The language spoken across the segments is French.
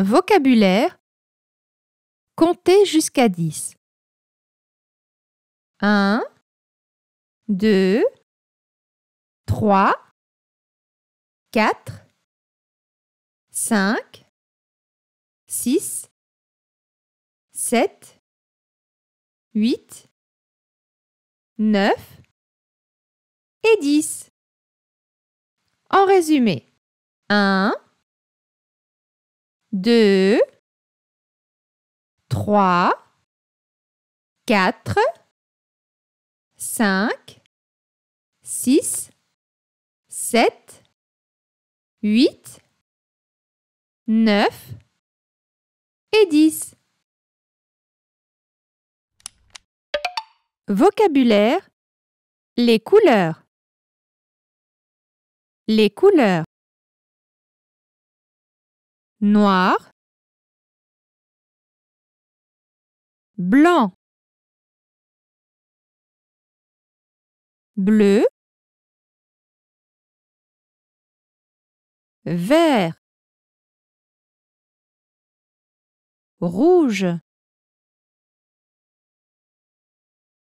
Vocabulaire Comptez jusqu'à 10. 1, 2, 3, 4, 5, 6, 7, 8, 9 et 10. En résumé, 1, 2, 3, 4, 5, 6, 7, 8, 9 et 10. Vocabulaire Les couleurs. Les couleurs noir, blanc, bleu, vert, rouge,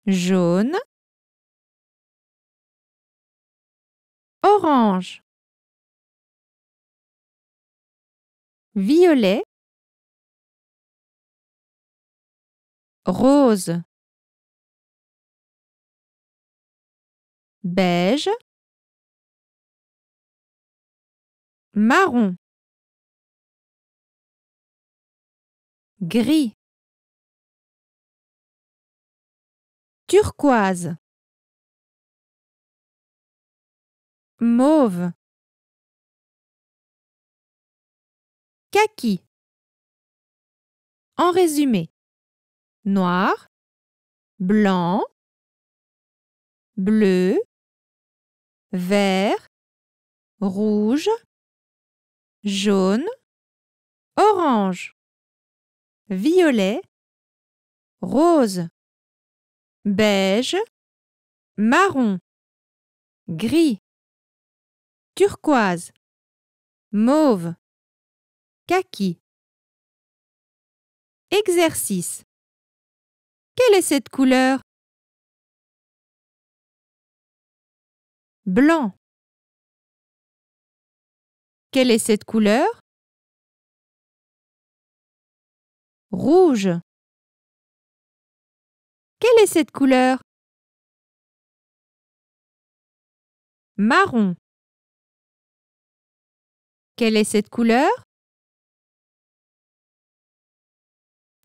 jaune, orange. violet, rose, beige, marron, gris, turquoise, mauve. En résumé, noir, blanc, bleu, vert, rouge, jaune, orange, violet, rose, beige, marron, gris, turquoise, mauve kaki. Exercice. Quelle est cette couleur Blanc. Quelle est cette couleur Rouge. Quelle est cette couleur Marron. Quelle est cette couleur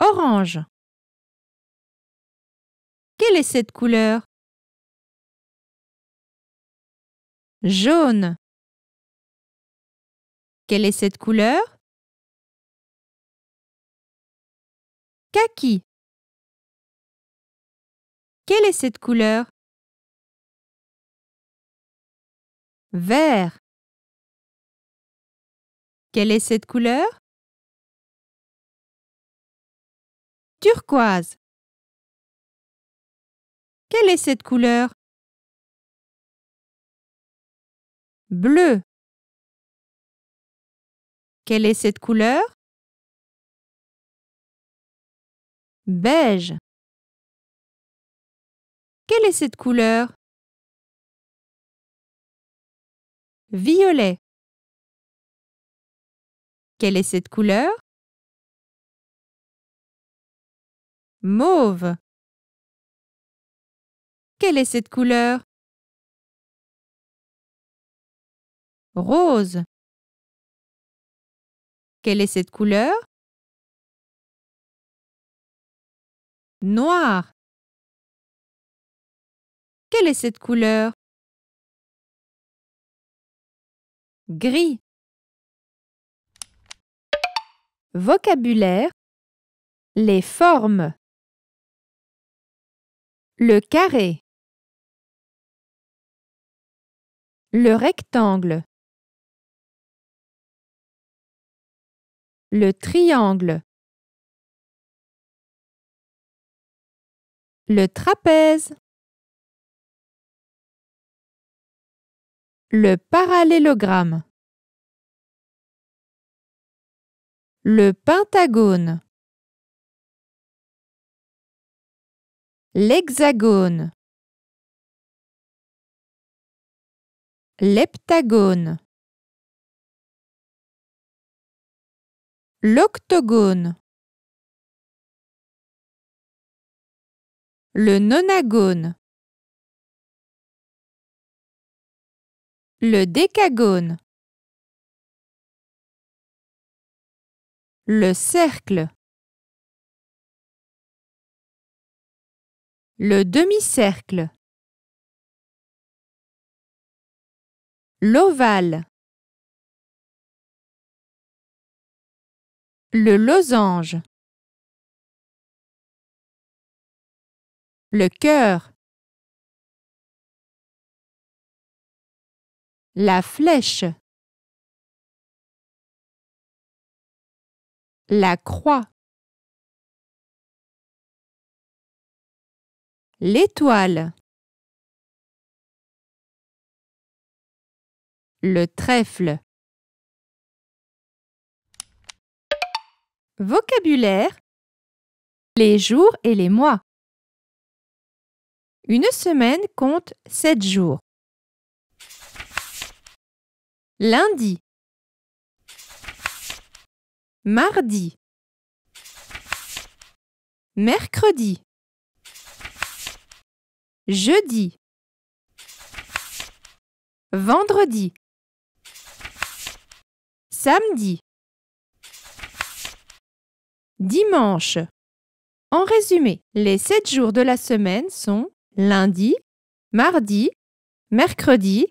Orange. Quelle est cette couleur Jaune. Quelle est cette couleur Kaki. Quelle est cette couleur Vert. Quelle est cette couleur turquoise. Quelle est cette couleur Bleu. Quelle est cette couleur Beige. Quelle est cette couleur Violet. Quelle est cette couleur Mauve. Quelle est cette couleur Rose. Quelle est cette couleur Noir. Quelle est cette couleur Gris. Vocabulaire. Les formes. Le carré. Le rectangle. Le triangle. Le trapèze. Le parallélogramme. Le pentagone. l'hexagone, l'heptagone, l'octogone, le nonagone, le décagone, le cercle. le demi-cercle, l'ovale, le losange, le cœur, la flèche, la croix. l'étoile, le trèfle. Vocabulaire Les jours et les mois. Une semaine compte sept jours. Lundi. Mardi. Mercredi jeudi, vendredi, samedi, dimanche. En résumé, les sept jours de la semaine sont lundi, mardi, mercredi,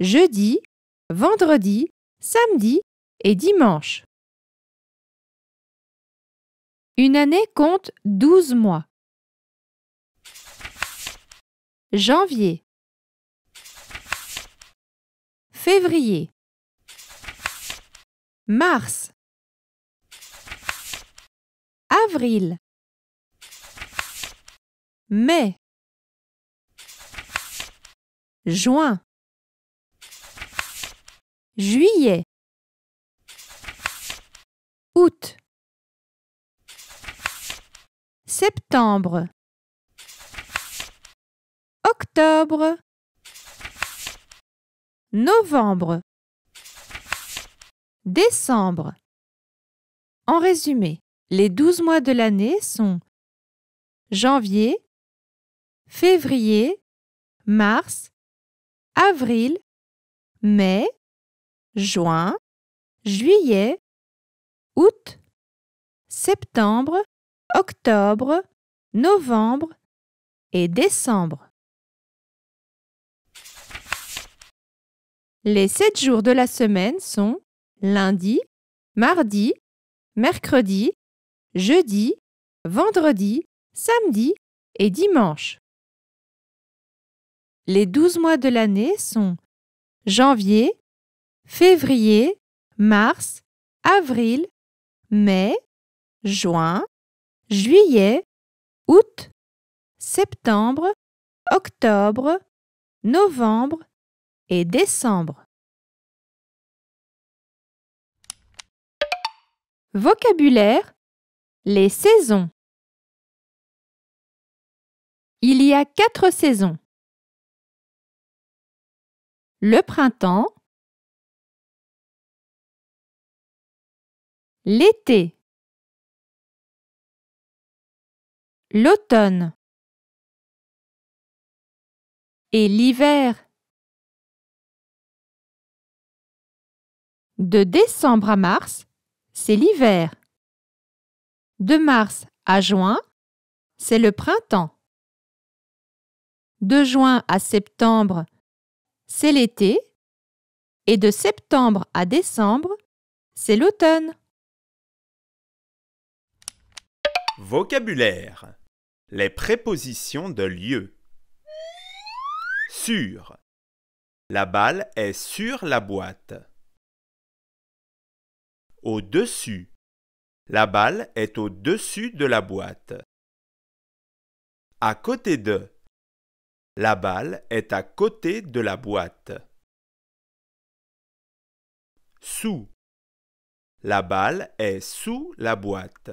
jeudi, vendredi, samedi et dimanche. Une année compte 12 mois janvier, février, mars, avril, mai, juin, juillet, août, septembre octobre, novembre, décembre. En résumé, les douze mois de l'année sont janvier, février, mars, avril, mai, juin, juillet, août, septembre, octobre, novembre et décembre. Les sept jours de la semaine sont lundi, mardi, mercredi, jeudi, vendredi, samedi et dimanche. Les douze mois de l'année sont janvier, février, mars, avril, mai, juin, juillet, août, septembre, octobre, novembre décembre. Vocabulaire Les saisons. Il y a quatre saisons. Le printemps, l'été, l'automne et l'hiver. De décembre à mars, c'est l'hiver. De mars à juin, c'est le printemps. De juin à septembre, c'est l'été. Et de septembre à décembre, c'est l'automne. Vocabulaire. Les prépositions de lieu. Sur. La balle est sur la boîte au-dessus. La balle est au-dessus de la boîte. À côté de. La balle est à côté de la boîte. Sous. La balle est sous la boîte.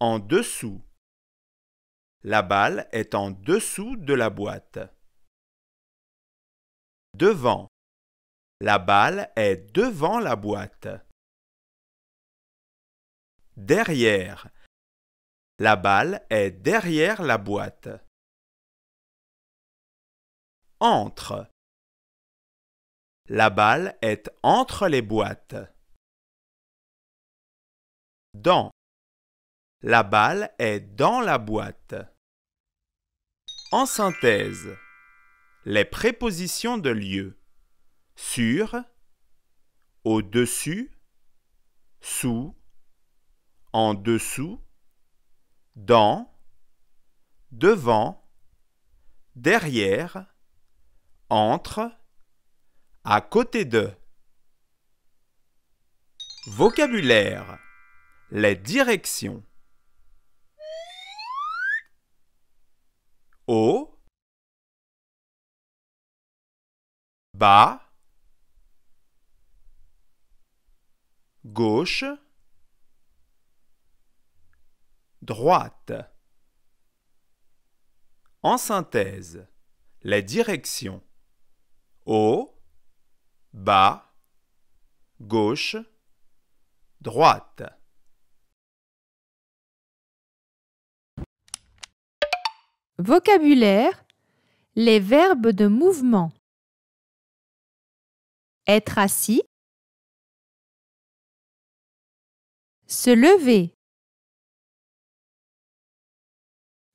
En dessous. La balle est en dessous de la boîte. Devant. La balle est devant la boîte. Derrière. La balle est derrière la boîte. Entre. La balle est entre les boîtes. Dans. La balle est dans la boîte. En synthèse, les prépositions de lieu sur, au-dessus, sous, en dessous, dans, devant, derrière, entre, à côté de. Vocabulaire. Les directions. Haut. Bas. gauche, droite. En synthèse, les directions haut, bas, gauche, droite. Vocabulaire Les verbes de mouvement. Être assis Se lever.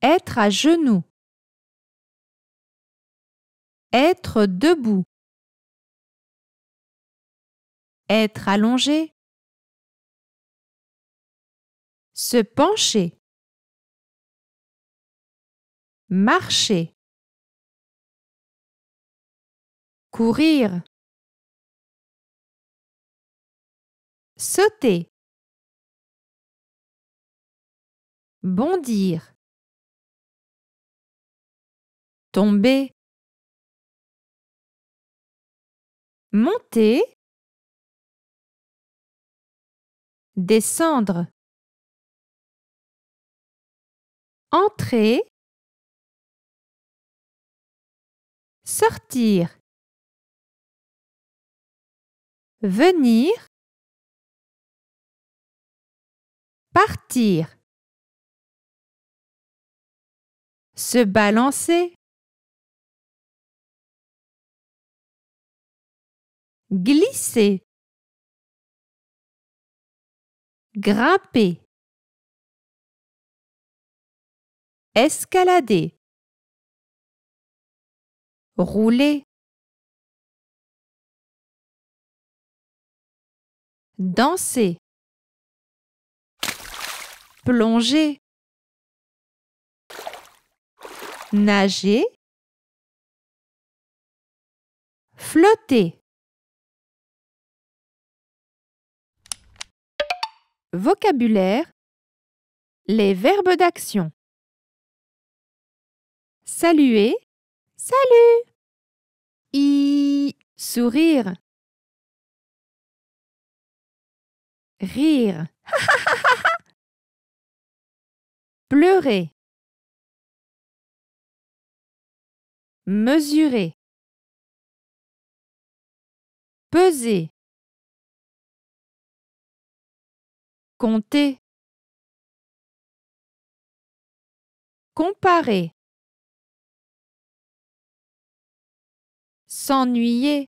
Être à genoux. Être debout. Être allongé. Se pencher. Marcher. Courir. Sauter. bondir tomber monter descendre entrer sortir venir partir se balancer, glisser, grimper, escalader, rouler, danser, plonger, nager, flotter. Vocabulaire Les verbes d'action. Saluer. Salut. I. Sourire. Rire. Pleurer. mesurer, peser, compter, comparer, s'ennuyer,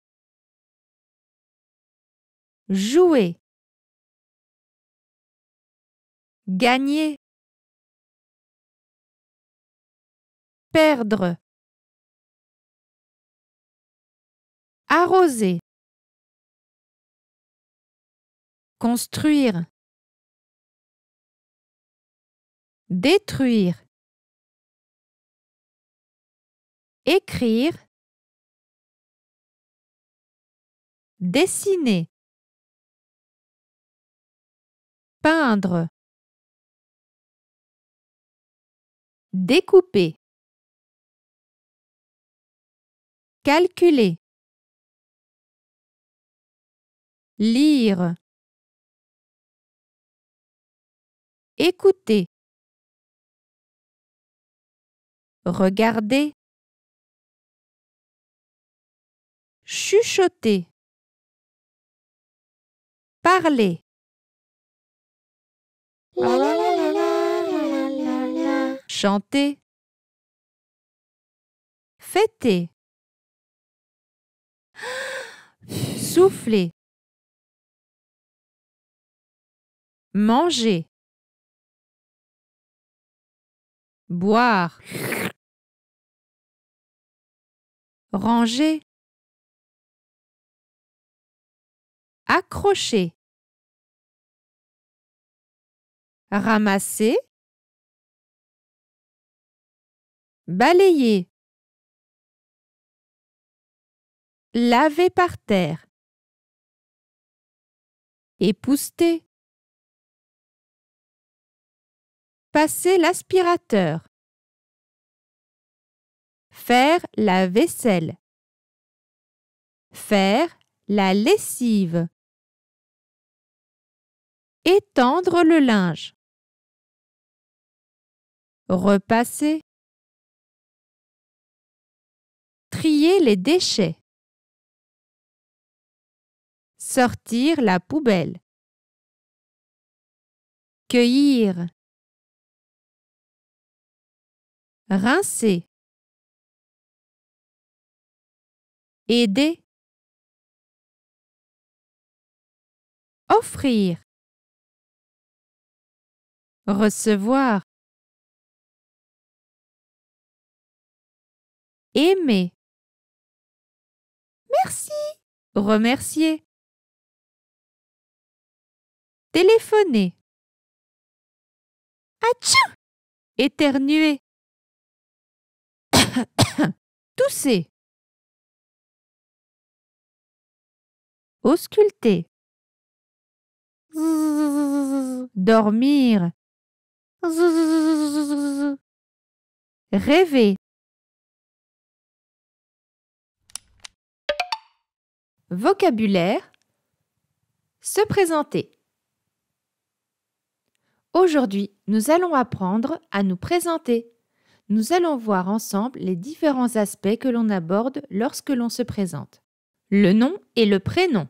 jouer, gagner, perdre. arroser, construire, détruire, écrire, dessiner, peindre, découper, calculer, lire, écouter, regarder, chuchoter, parler. chanter, fêter, souffler. manger boire ranger accrocher ramasser balayer laver par terre épousseter Passer l'aspirateur. Faire la vaisselle. Faire la lessive. Étendre le linge. Repasser. Trier les déchets. Sortir la poubelle. Cueillir. rincer aider offrir recevoir aimer merci remercier téléphoner Atchoum! éternuer Tousser. Ausculter. Dormir. Rêver. Vocabulaire. Se présenter. Aujourd'hui, nous allons apprendre à nous présenter nous allons voir ensemble les différents aspects que l'on aborde lorsque l'on se présente. Le nom et le prénom.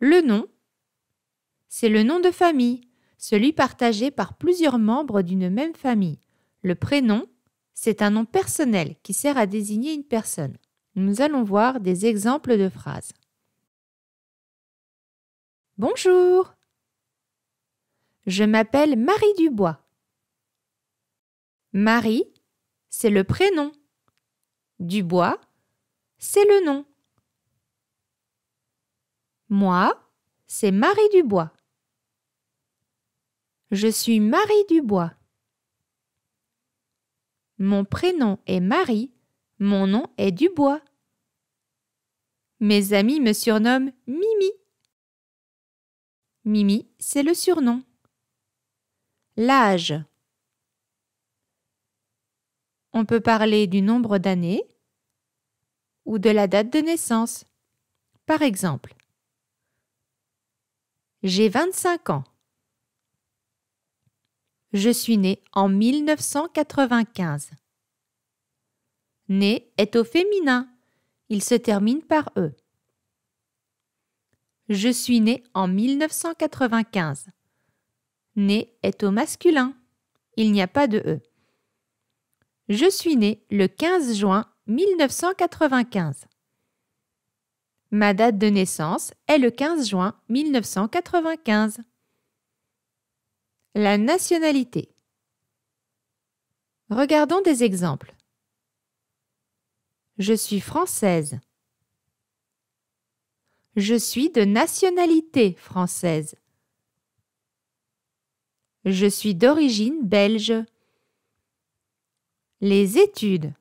Le nom, c'est le nom de famille, celui partagé par plusieurs membres d'une même famille. Le prénom, c'est un nom personnel qui sert à désigner une personne. Nous allons voir des exemples de phrases. Bonjour. Je m'appelle Marie Dubois. Marie, c'est le prénom. Dubois, c'est le nom. Moi, c'est Marie Dubois. Je suis Marie Dubois. Mon prénom est Marie, mon nom est Dubois. Mes amis me surnomment Mimi. Mimi, c'est le surnom. L'âge. On peut parler du nombre d'années ou de la date de naissance. Par exemple, j'ai 25 ans. Je suis né en 1995. Né est au féminin. Il se termine par E. Je suis né en 1995. Né est au masculin. Il n'y a pas de E. Je suis née le 15 juin 1995. Ma date de naissance est le 15 juin 1995. La nationalité. Regardons des exemples. Je suis française. Je suis de nationalité française. Je suis d'origine belge. Les études.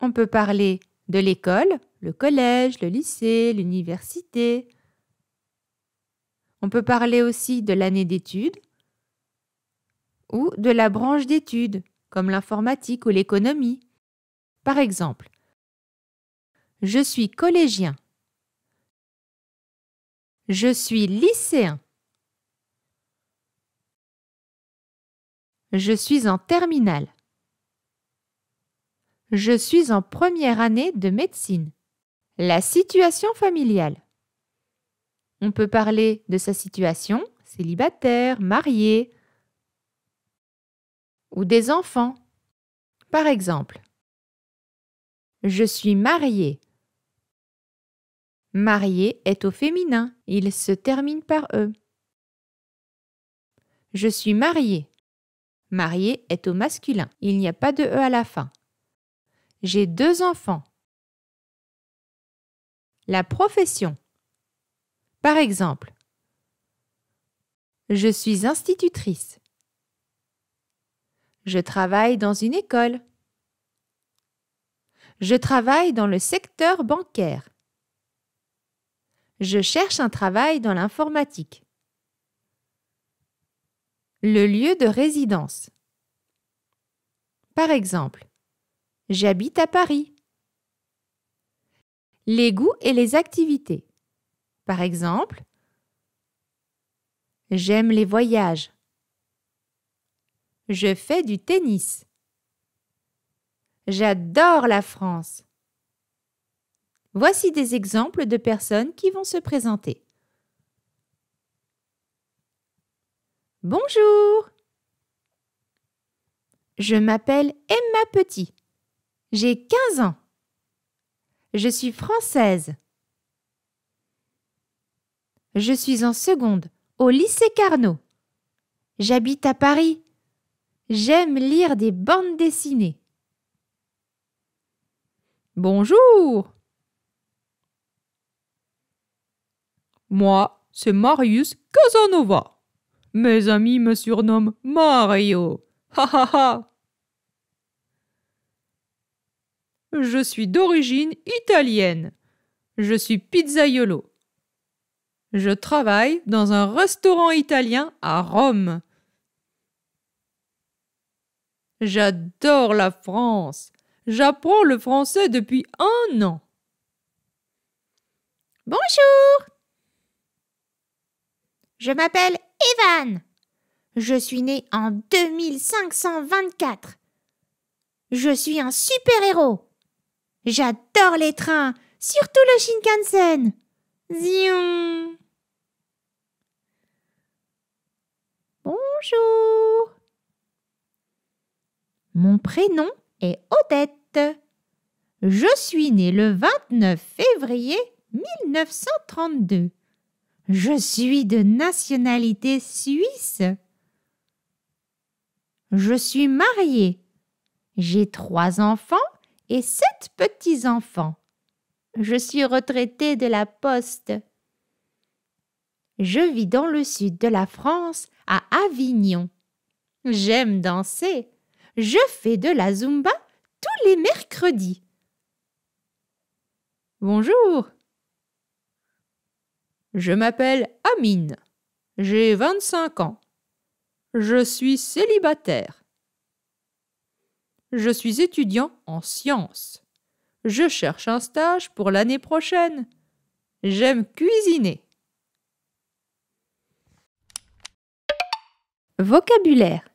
On peut parler de l'école, le collège, le lycée, l'université. On peut parler aussi de l'année d'études ou de la branche d'études, comme l'informatique ou l'économie. Par exemple, je suis collégien. Je suis lycéen. Je suis en terminale. Je suis en première année de médecine. La situation familiale. On peut parler de sa situation célibataire, marié ou des enfants. Par exemple, je suis marié. Marié est au féminin, il se termine par E. Je suis marié. Marié est au masculin. Il n'y a pas de E à la fin. J'ai deux enfants. La profession. Par exemple, je suis institutrice. Je travaille dans une école. Je travaille dans le secteur bancaire. Je cherche un travail dans l'informatique. Le lieu de résidence. Par exemple, j'habite à Paris. Les goûts et les activités. Par exemple, j'aime les voyages. Je fais du tennis. J'adore la France. Voici des exemples de personnes qui vont se présenter. Bonjour Je m'appelle Emma Petit. J'ai 15 ans. Je suis française. Je suis en seconde au lycée Carnot. J'habite à Paris. J'aime lire des bandes dessinées. Bonjour Moi, c'est Marius Casanova. Mes amis me surnomment Mario. Ha ha ha. Je suis d'origine italienne. Je suis pizzaiolo. Je travaille dans un restaurant italien à Rome. J'adore la France. J'apprends le français depuis un an. Bonjour. Je m'appelle Evan Je suis né en 2524. Je suis un super-héros. J'adore les trains, surtout le Shinkansen. Zion. Bonjour. Mon prénom est Odette. Je suis né le 29 février 1932. Je suis de nationalité suisse. Je suis mariée. J'ai trois enfants et sept petits-enfants. Je suis retraitée de la poste. Je vis dans le sud de la France, à Avignon. J'aime danser. Je fais de la zumba tous les mercredis. Bonjour. Je m'appelle Amine. J'ai 25 ans. Je suis célibataire. Je suis étudiant en sciences. Je cherche un stage pour l'année prochaine. J'aime cuisiner. Vocabulaire.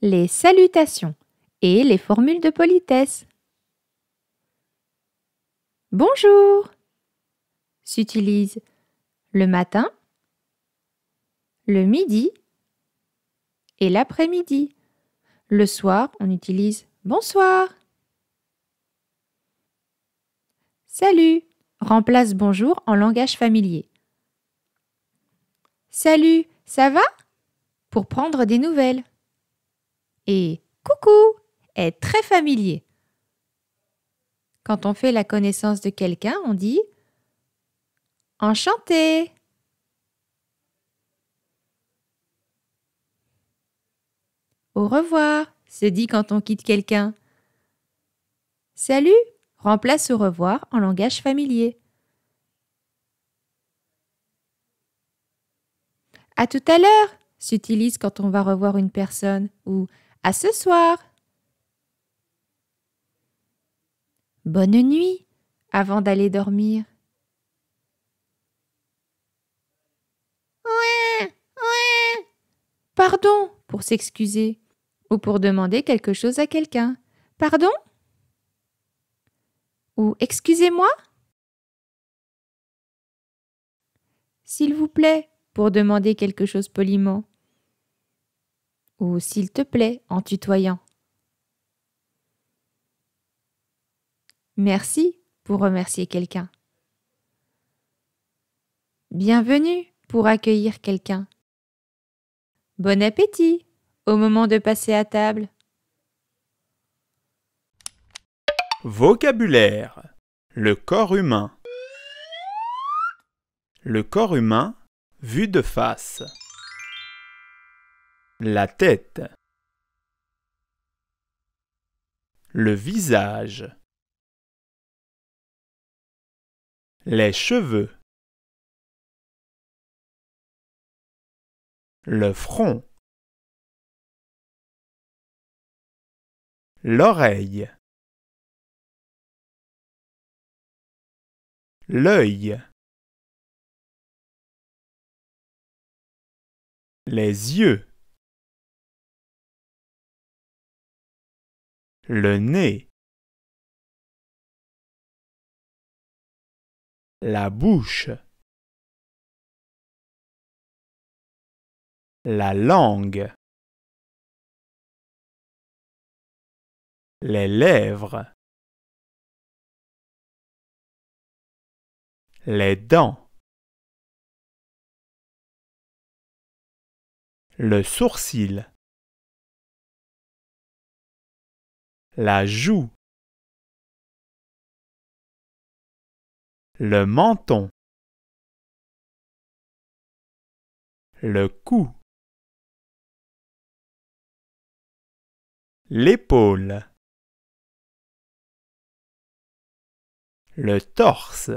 Les salutations et les formules de politesse. Bonjour s'utilise le matin, le midi et l'après-midi. Le soir, on utilise bonsoir. Salut remplace bonjour en langage familier. Salut, ça va pour prendre des nouvelles. Et coucou est très familier. Quand on fait la connaissance de quelqu'un, on dit Enchanté Au revoir, se dit quand on quitte quelqu'un. Salut remplace au revoir en langage familier. À tout à l'heure s'utilise quand on va revoir une personne ou à ce soir. Bonne nuit avant d'aller dormir. Pardon pour s'excuser ou pour demander quelque chose à quelqu'un. Pardon Ou excusez-moi S'il vous plaît pour demander quelque chose poliment. Ou s'il te plaît en tutoyant. Merci pour remercier quelqu'un. Bienvenue pour accueillir quelqu'un. Bon appétit au moment de passer à table. Vocabulaire. Le corps humain. Le corps humain vu de face. La tête. Le visage. Les cheveux. le front, l'oreille, l'œil, les yeux, le nez, la bouche. La langue. Les lèvres. Les dents. Le sourcil. La joue. Le menton. Le cou. l'épaule, le torse,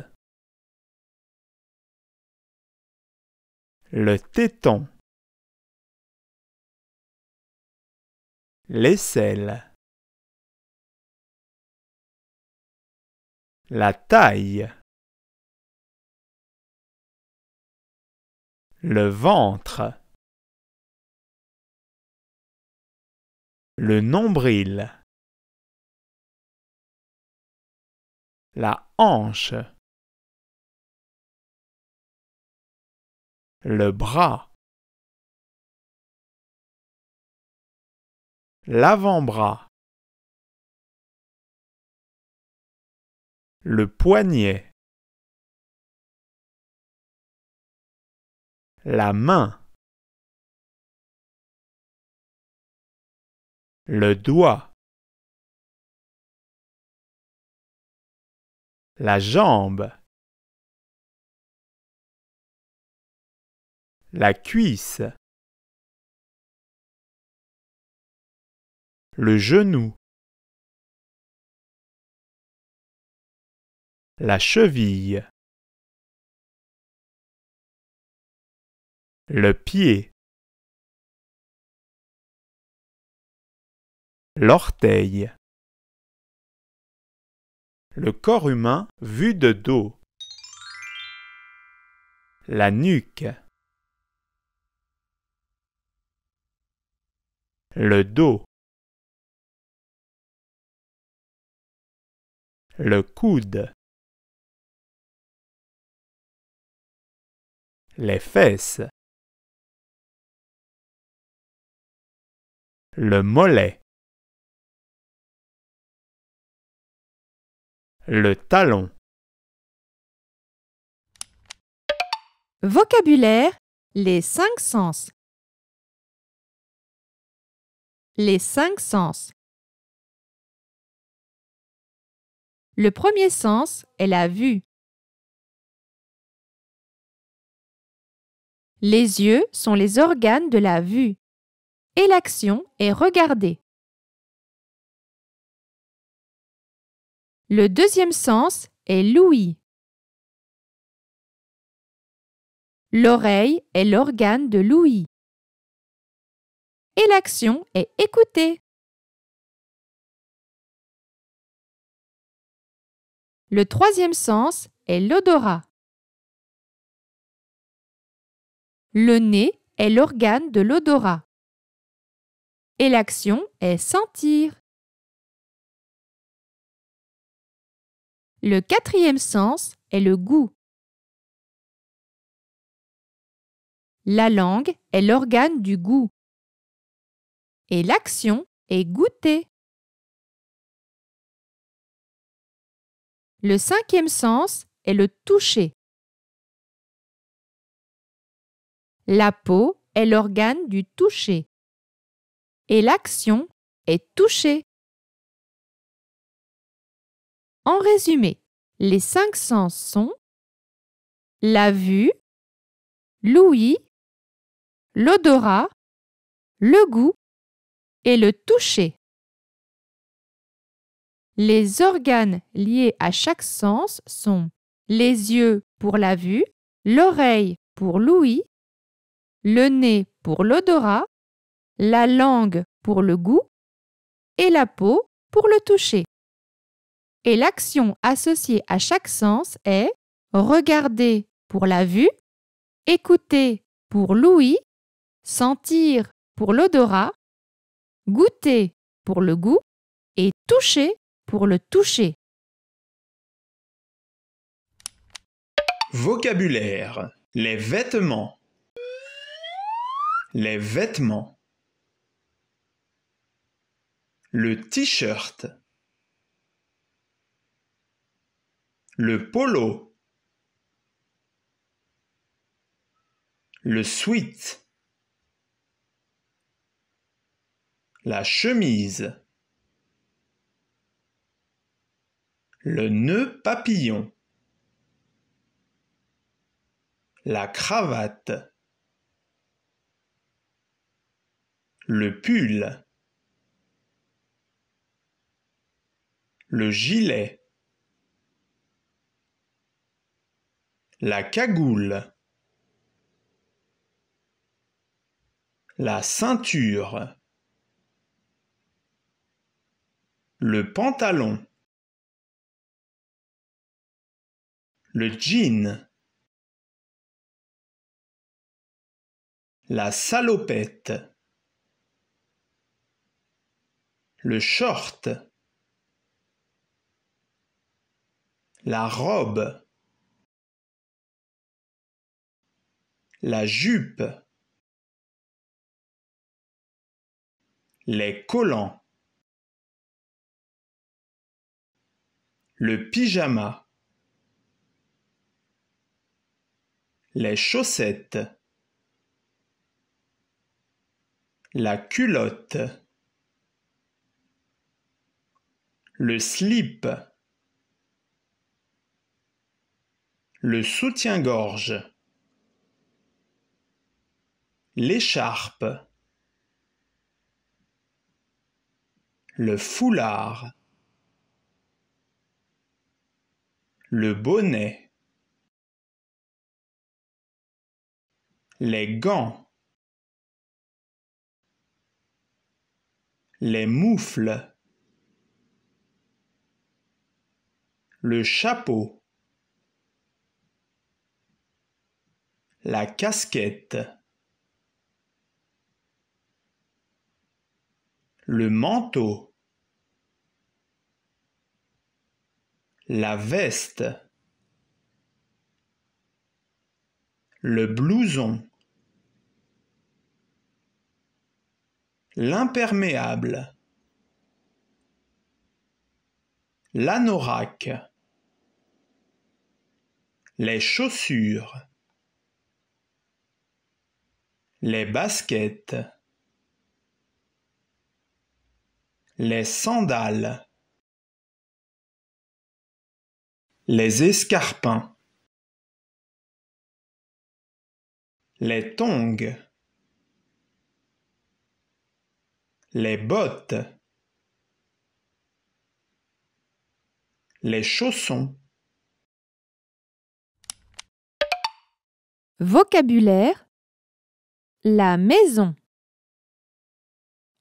le téton, l'aisselle, la taille, le ventre. le nombril, la hanche, le bras, l'avant-bras, le poignet, la main. le doigt, la jambe, la cuisse, le genou, la cheville, le pied. L'orteil. Le corps humain vu de dos. La nuque. Le dos. Le coude. Les fesses. Le mollet. Le talon. Vocabulaire Les cinq sens. Les cinq sens. Le premier sens est la vue. Les yeux sont les organes de la vue et l'action est regarder. Le deuxième sens est l'ouïe. L'oreille est l'organe de l'ouïe. Et l'action est écouter. Le troisième sens est l'odorat. Le nez est l'organe de l'odorat. Et l'action est sentir. Le quatrième sens est le goût. La langue est l'organe du goût. Et l'action est goûter. Le cinquième sens est le toucher. La peau est l'organe du toucher. Et l'action est toucher. En résumé, les cinq sens sont la vue, l'ouïe, l'odorat, le goût et le toucher. Les organes liés à chaque sens sont les yeux pour la vue, l'oreille pour l'ouïe, le nez pour l'odorat, la langue pour le goût et la peau pour le toucher et l'action associée à chaque sens est regarder pour la vue, écouter pour l'ouïe, sentir pour l'odorat, goûter pour le goût et toucher pour le toucher. Vocabulaire. Les vêtements. Les vêtements. Le t-shirt. le polo, le sweat, la chemise, le nœud papillon, la cravate, le pull, le gilet, La cagoule. La ceinture. Le pantalon. Le jean. La salopette. Le short. La robe. la jupe, les collants, le pyjama, les chaussettes, la culotte, le slip, le soutien-gorge. L'écharpe. Le foulard. Le bonnet. Les gants. Les moufles. Le chapeau. La casquette. le manteau, la veste, le blouson, l'imperméable, l'anorak, les chaussures, les baskets, Les sandales. Les escarpins. Les tongs. Les bottes. Les chaussons. Vocabulaire La maison.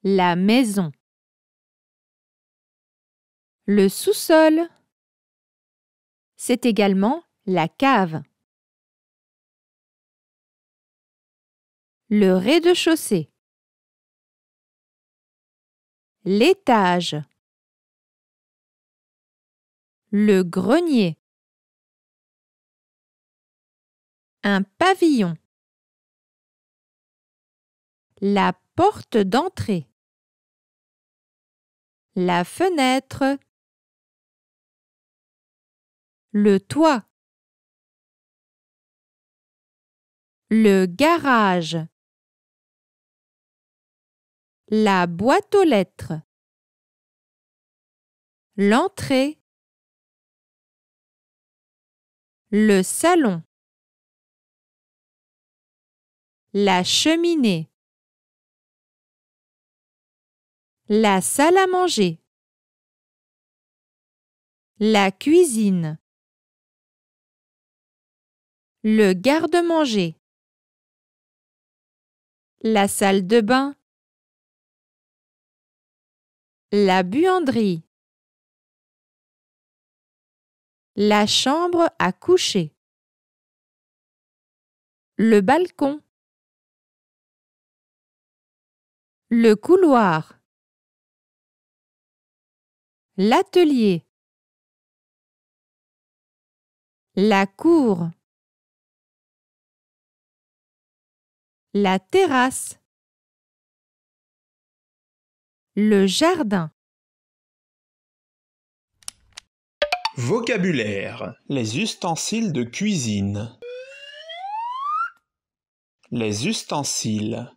La maison le sous-sol. C'est également la cave. Le rez-de-chaussée. L'étage. Le grenier. Un pavillon. La porte d'entrée. La fenêtre le toit, le garage, la boîte aux lettres, l'entrée, le salon, la cheminée, la salle à manger, la cuisine le garde-manger, la salle de bain, la buanderie, la chambre à coucher, le balcon, le couloir, l'atelier, la cour. La terrasse. Le jardin. Vocabulaire. Les ustensiles de cuisine. Les ustensiles.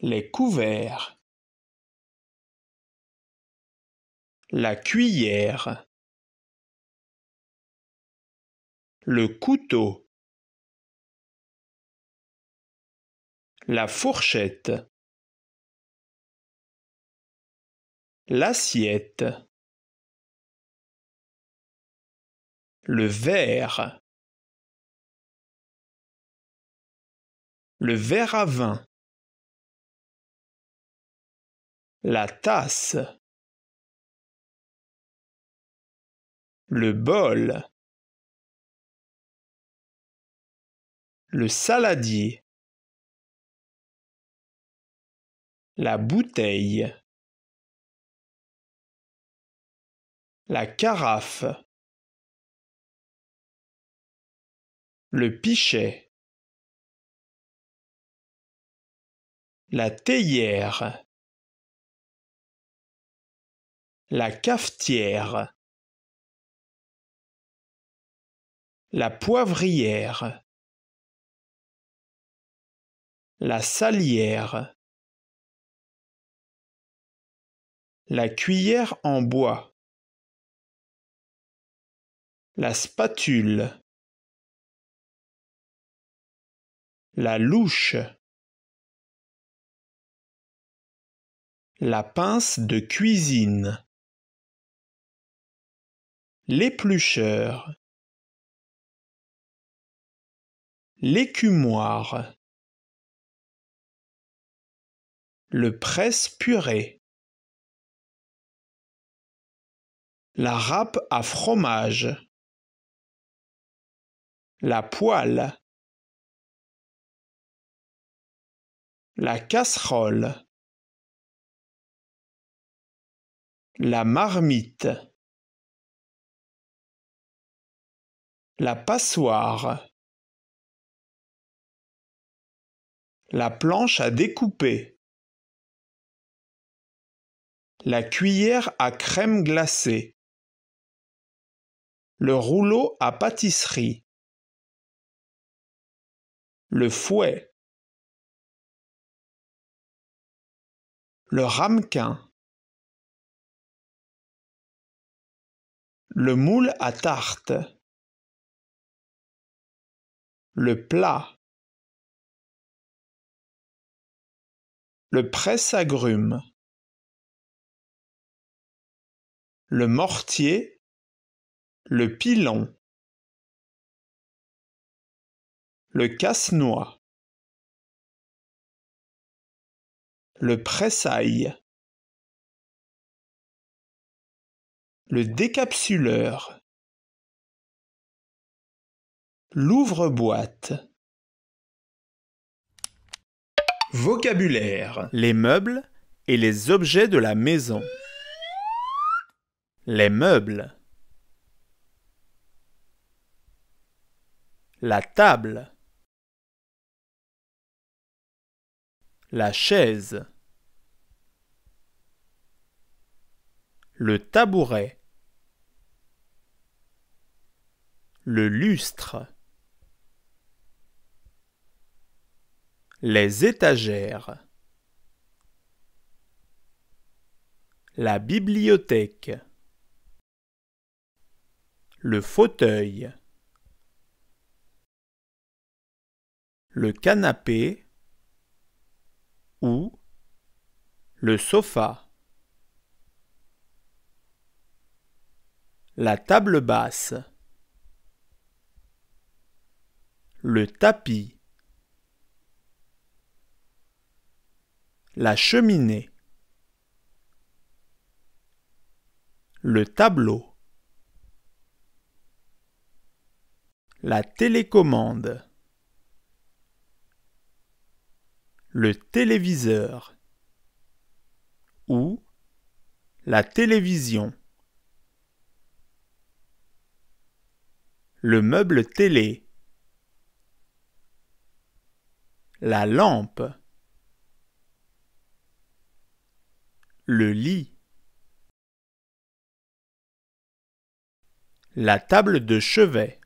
Les couverts. La cuillère. Le couteau. La fourchette. L'assiette. Le verre. Le verre à vin. La tasse. Le bol. Le saladier. La bouteille. La carafe. Le pichet. La théière. La cafetière. La poivrière. La salière. la cuillère en bois, la spatule, la louche, la pince de cuisine, l'éplucheur, l'écumoire, le presse-purée. La râpe à fromage. La poêle. La casserole. La marmite. La passoire. La planche à découper. La cuillère à crème glacée le rouleau à pâtisserie, le fouet, le ramequin, le moule à tarte, le plat, le presse-agrumes, le mortier le pilon, le casse-noix, le pressail, le décapsuleur, l'ouvre-boîte. Vocabulaire. Les meubles et les objets de la maison. Les meubles. la table, la chaise, le tabouret, le lustre, les étagères, la bibliothèque, le fauteuil, le canapé ou le sofa. La table basse. Le tapis. La cheminée. Le tableau. La télécommande. le téléviseur ou la télévision. Le meuble télé. La lampe. Le lit. La table de chevet.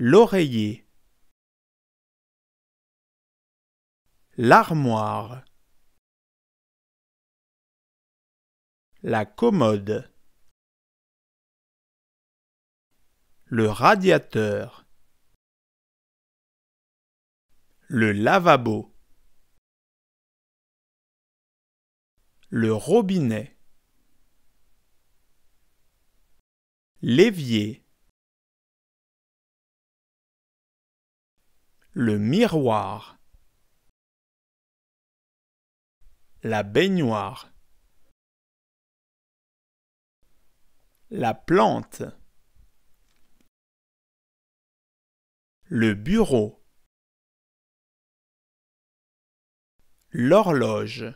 L'oreiller. l'armoire, la commode, le radiateur, le lavabo, le robinet, l'évier, le miroir. La baignoire. La plante. Le bureau. L'horloge.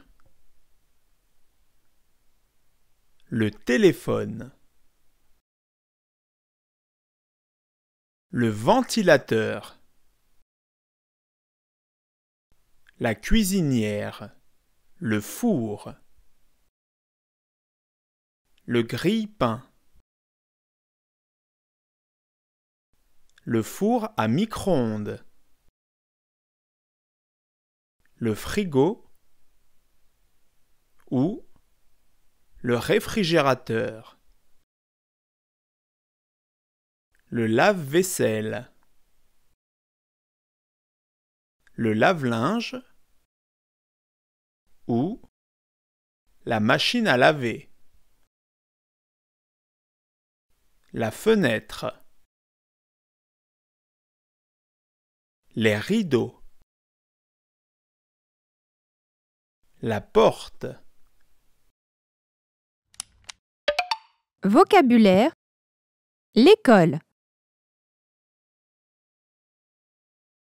Le téléphone. Le ventilateur. La cuisinière le four, le grille-pain, le four à micro-ondes, le frigo ou le réfrigérateur, le lave-vaisselle, le lave-linge, la machine à laver, la fenêtre, les rideaux, la porte. Vocabulaire L'école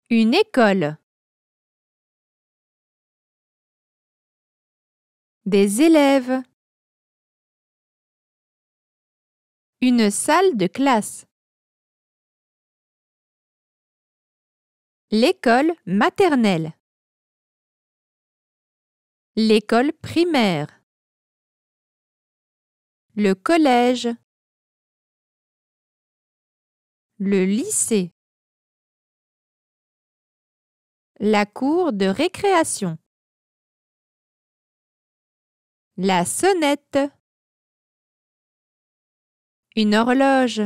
Une école Des élèves. Une salle de classe. L'école maternelle. L'école primaire. Le collège. Le lycée. La cour de récréation. La sonnette. Une horloge.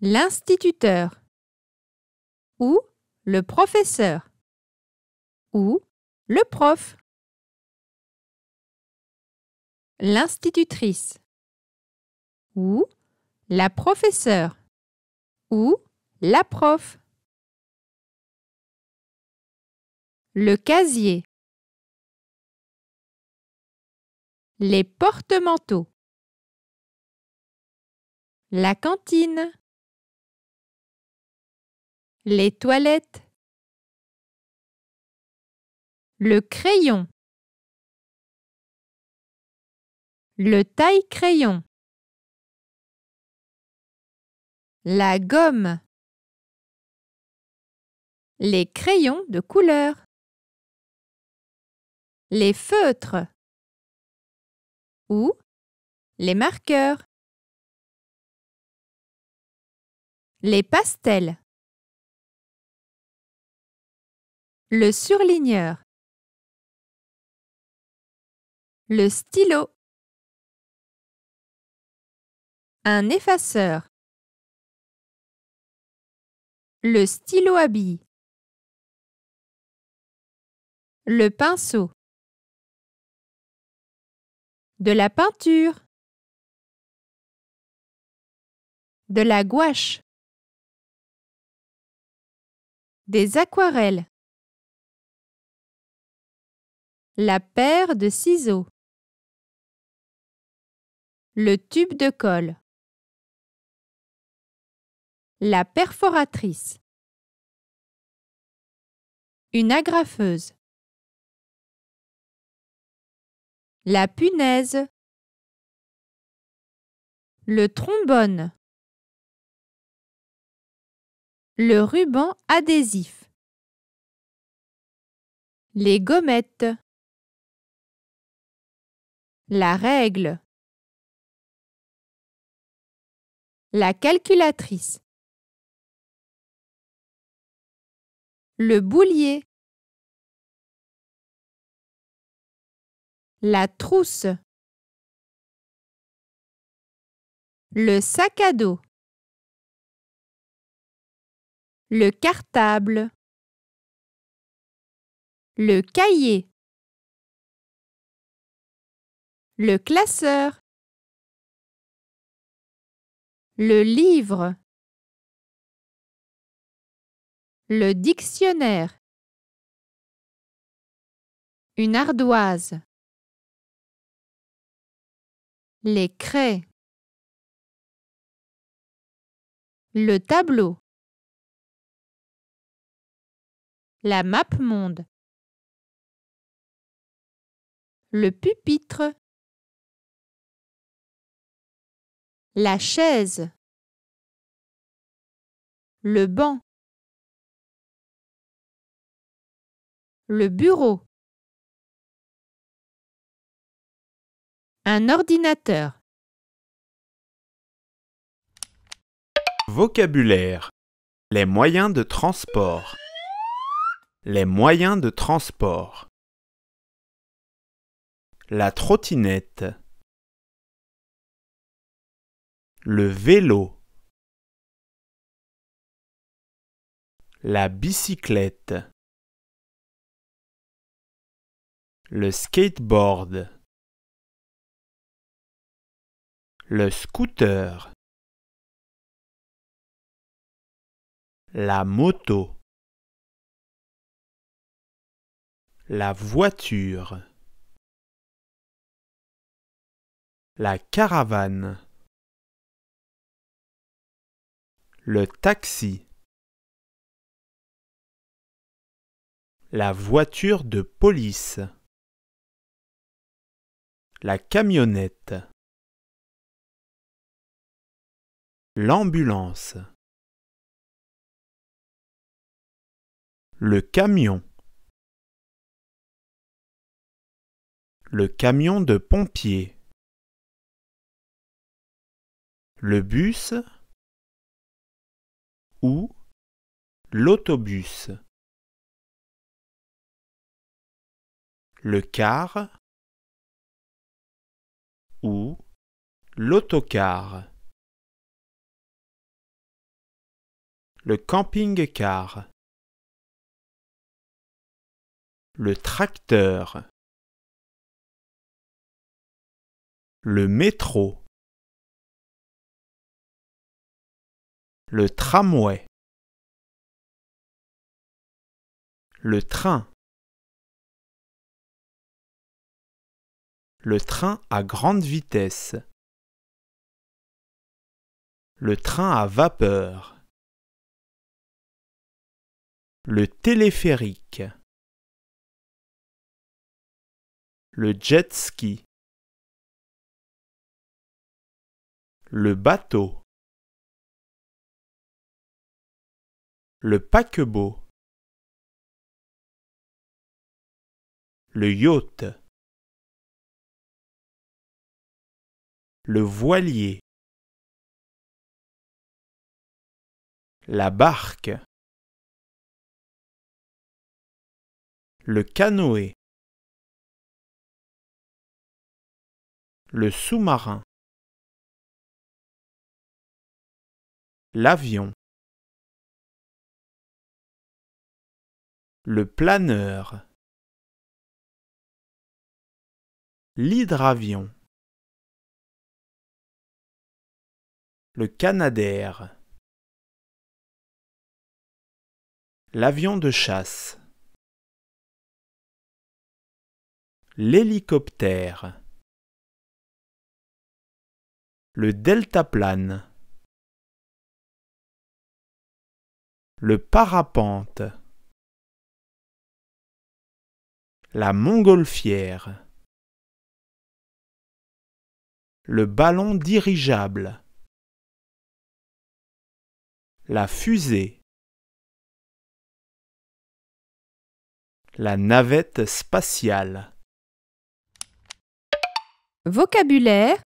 L'instituteur. Ou le professeur. Ou le prof. L'institutrice. Ou la professeure. Ou la prof. Le casier. Les porte-manteaux. La cantine. Les toilettes. Le crayon. Le taille-crayon. La gomme. Les crayons de couleur. Les feutres ou les marqueurs, les pastels, le surligneur, le stylo, un effaceur, le stylo à billes, le pinceau de la peinture, de la gouache, des aquarelles, la paire de ciseaux, le tube de colle, la perforatrice, une agrafeuse. La punaise. Le trombone. Le ruban adhésif. Les gommettes. La règle. La calculatrice. Le boulier. La trousse. Le sac à dos. Le cartable. Le cahier. Le classeur. Le livre. Le dictionnaire. Une ardoise les craies, le tableau, la map monde, le pupitre, la chaise, le banc, le bureau. Un ordinateur. Vocabulaire. Les moyens de transport. Les moyens de transport. La trottinette. Le vélo. La bicyclette. Le skateboard. le scooter, la moto, la voiture, la caravane, le taxi, la voiture de police, la camionnette. l'ambulance, le camion, le camion de pompier, le bus ou l'autobus, le car ou l'autocar. le camping-car, le tracteur, le métro, le tramway, le train, le train à grande vitesse, le train à vapeur le téléphérique, le jet ski, le bateau, le paquebot, le yacht, le voilier, la barque. le canoë, le sous-marin, l'avion, le planeur, l'hydravion, le canadair, l'avion de chasse. l'hélicoptère, le deltaplane, le parapente, la montgolfière, le ballon dirigeable, la fusée, la navette spatiale. Vocabulaire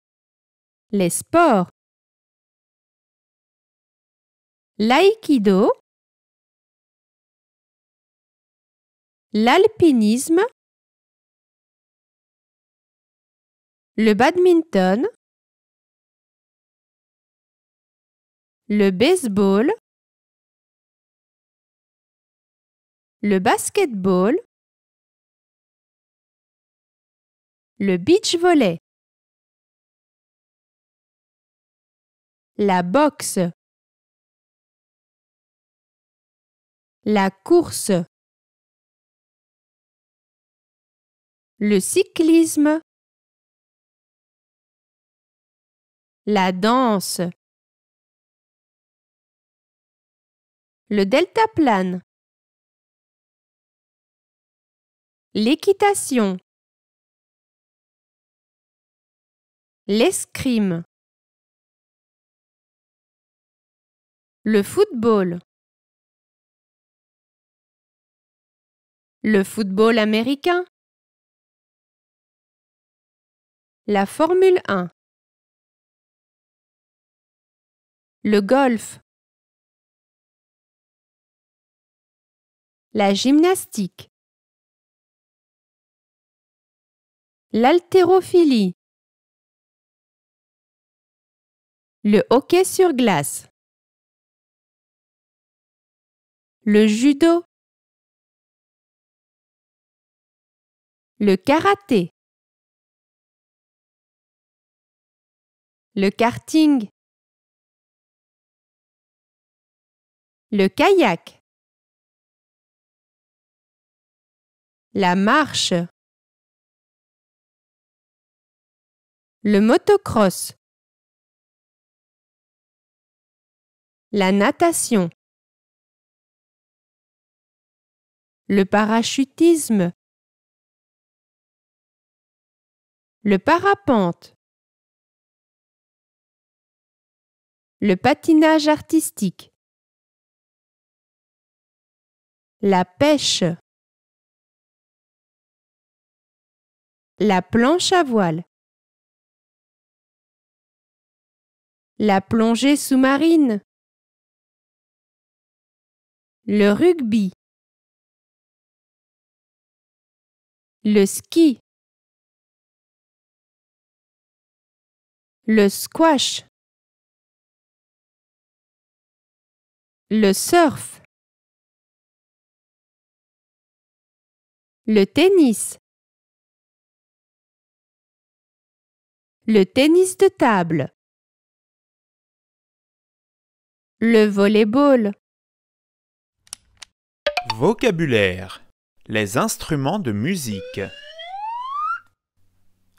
Les sports L'aïkido L'alpinisme Le badminton Le baseball Le basketball le beach volley. la boxe, la course, le cyclisme, la danse, le deltaplane, l'équitation, l'escrime. Le football. Le football américain. La Formule 1. Le golf. La gymnastique. L'haltérophilie. Le hockey sur glace. le judo, le karaté, le karting, le kayak, la marche, le motocross, la natation. le parachutisme, le parapente, le patinage artistique, la pêche, la planche à voile, la plongée sous-marine, le rugby. le ski, le squash, le surf, le tennis, le tennis de table, le volley-ball. Vocabulaire les instruments de musique.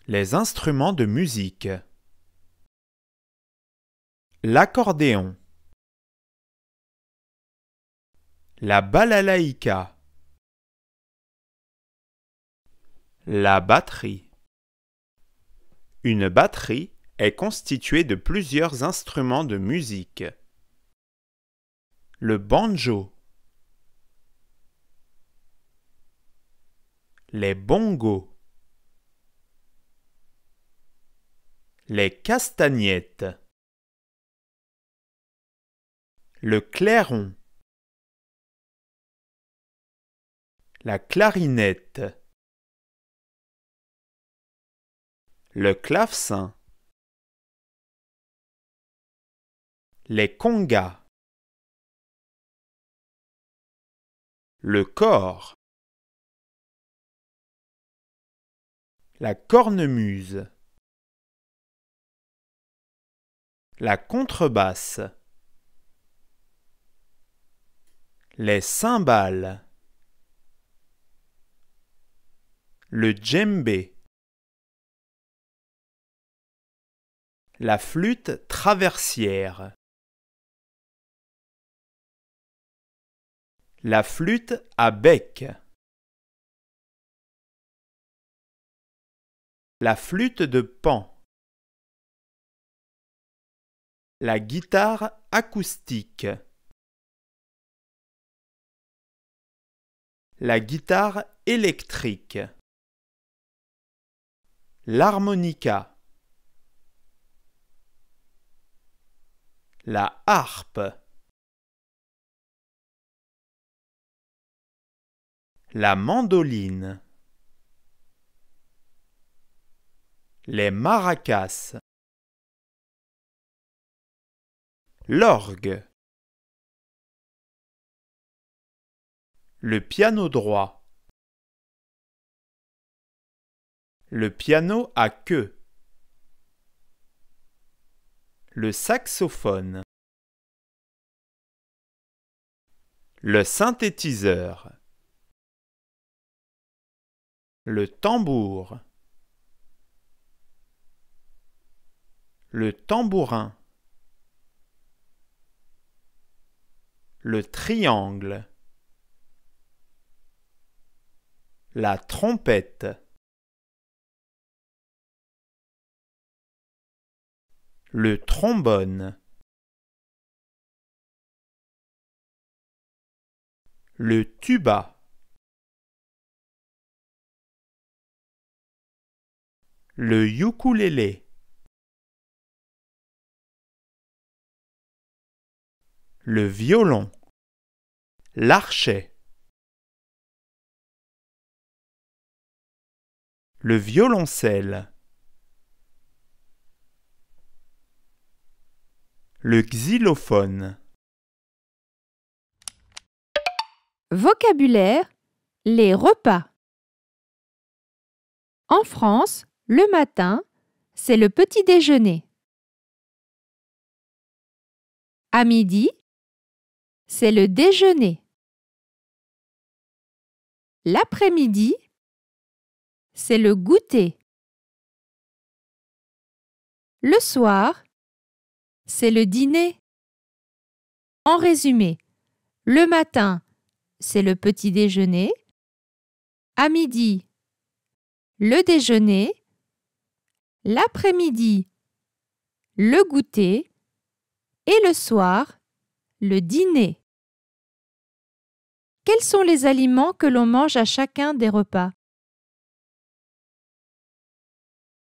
Les instruments de musique. L'accordéon. La balalaïka. La batterie. Une batterie est constituée de plusieurs instruments de musique. Le banjo. les bongos, les castagnettes, le clairon, la clarinette, le clavecin, les congas, le corps. La cornemuse. La contrebasse. Les cymbales. Le djembé. La flûte traversière. La flûte à bec. la flûte de Pan, la guitare acoustique, la guitare électrique, l'harmonica, la harpe, la mandoline. Les maracas. L'orgue. Le piano droit. Le piano à queue. Le saxophone. Le synthétiseur. Le tambour. le tambourin, le triangle, la trompette, le trombone, le tuba, le ukulélé. le violon, l'archet. Le violoncelle, le xylophone. Vocabulaire Les repas. En France, le matin, c'est le petit déjeuner. À midi, c'est le déjeuner. L'après-midi, c'est le goûter. Le soir, c'est le dîner. En résumé, le matin, c'est le petit déjeuner. À midi, le déjeuner. L'après-midi, le goûter. Et le soir, le dîner. Quels sont les aliments que l'on mange à chacun des repas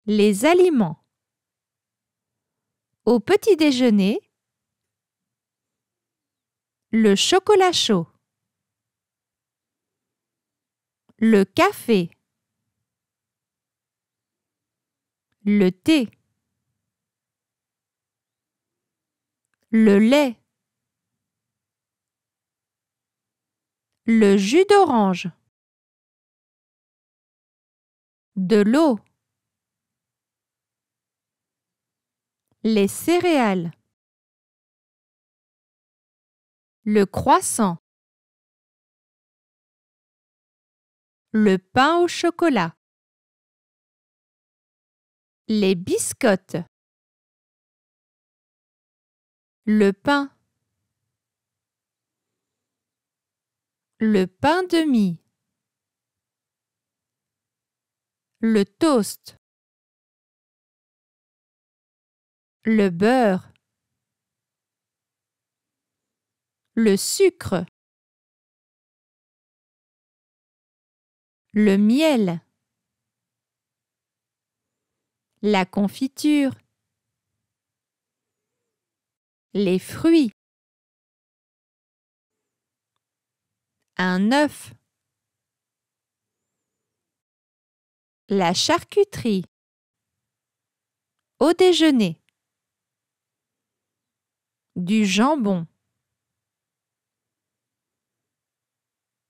Les aliments. Au petit déjeuner, le chocolat chaud, le café, le thé, le lait. le jus d'orange, de l'eau, les céréales, le croissant, le pain au chocolat, les biscottes, le pain. le pain de mie, le toast, le beurre, le sucre, le miel, la confiture, les fruits. un œuf. La charcuterie. Au déjeuner. Du jambon.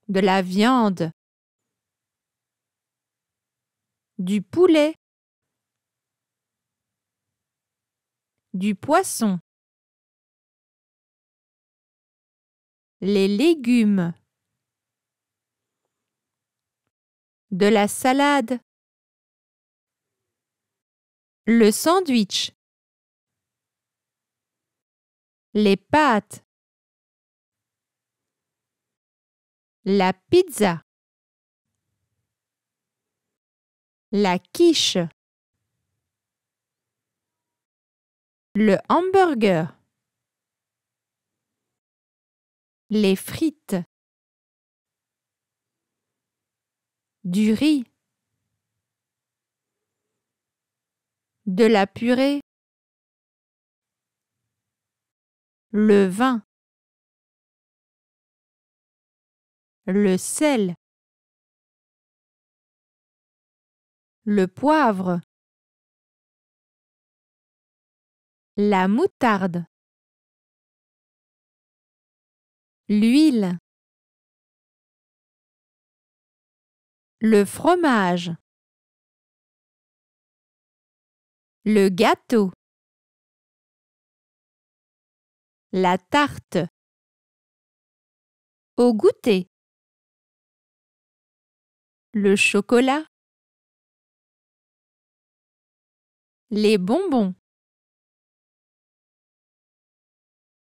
De la viande. Du poulet. Du poisson. Les légumes. de la salade, le sandwich, les pâtes, la pizza, la quiche, le hamburger, les frites. du riz, de la purée, le vin, le sel, le poivre, la moutarde, l'huile, le fromage, le gâteau, la tarte, au goûter, le chocolat, les bonbons,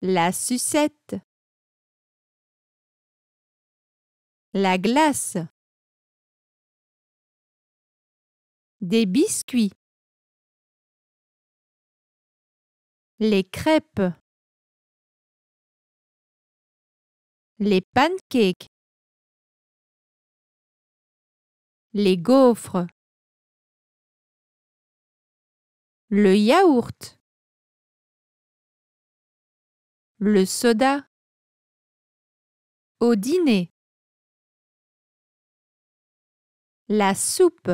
la sucette, la glace. des biscuits, les crêpes, les pancakes, les gaufres, le yaourt, le soda, au dîner, la soupe.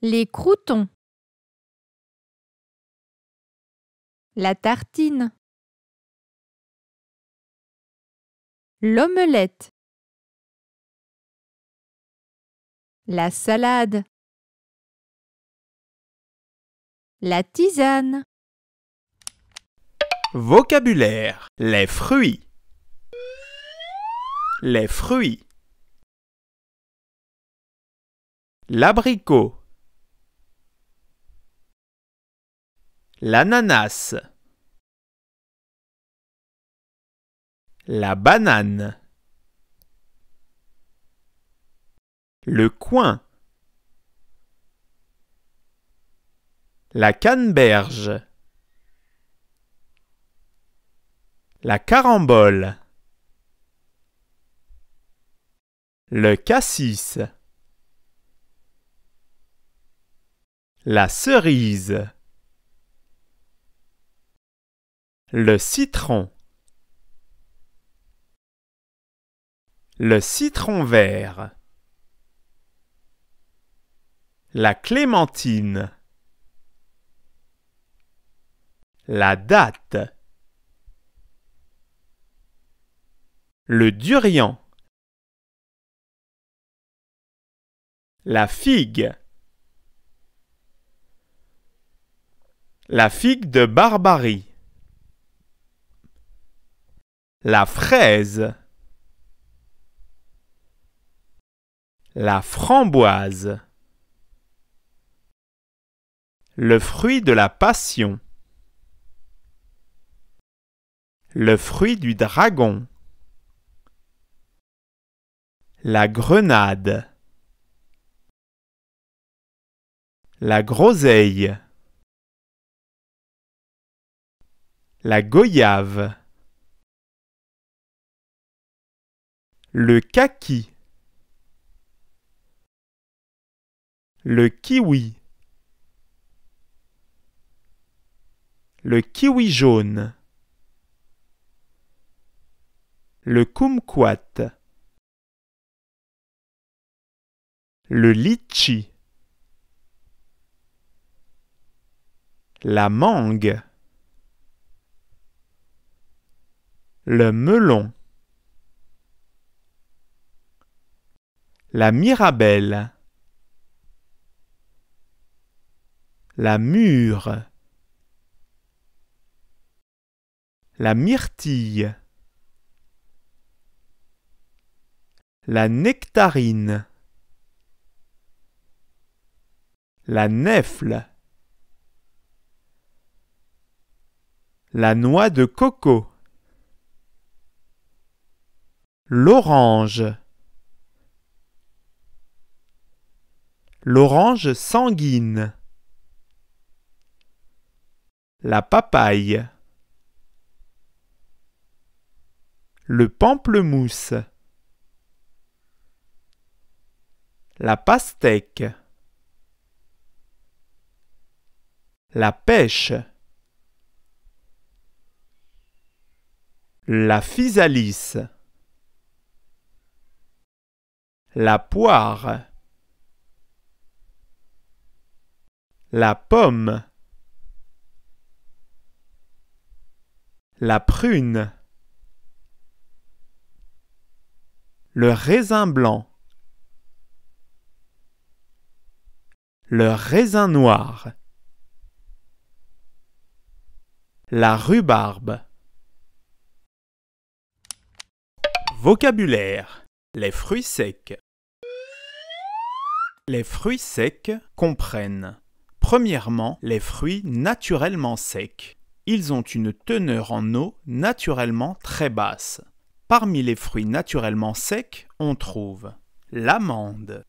Les croutons, La tartine. L'omelette. La salade. La tisane. Vocabulaire. Les fruits. Les fruits. L'abricot. l'ananas, la banane, le coin, la canneberge, la carambole, le cassis, la cerise. Le citron. Le citron vert. La clémentine. La date. Le durian. La figue. La figue de Barbarie. La fraise. La framboise. Le fruit de la passion. Le fruit du dragon. La grenade. La groseille. La goyave. le kaki, le kiwi, le kiwi jaune, le kumquat, le litchi, la mangue, le melon. La Mirabelle. La Mûre. La Myrtille. La Nectarine. La Nefle. La noix de coco. L'orange. l'orange sanguine, la papaye, le pamplemousse, la pastèque, la pêche, la physalis, la poire, La pomme. La prune. Le raisin blanc. Le raisin noir. La rhubarbe. Vocabulaire. Les fruits secs. Les fruits secs comprennent Premièrement, les fruits naturellement secs. Ils ont une teneur en eau naturellement très basse. Parmi les fruits naturellement secs, on trouve l'amande,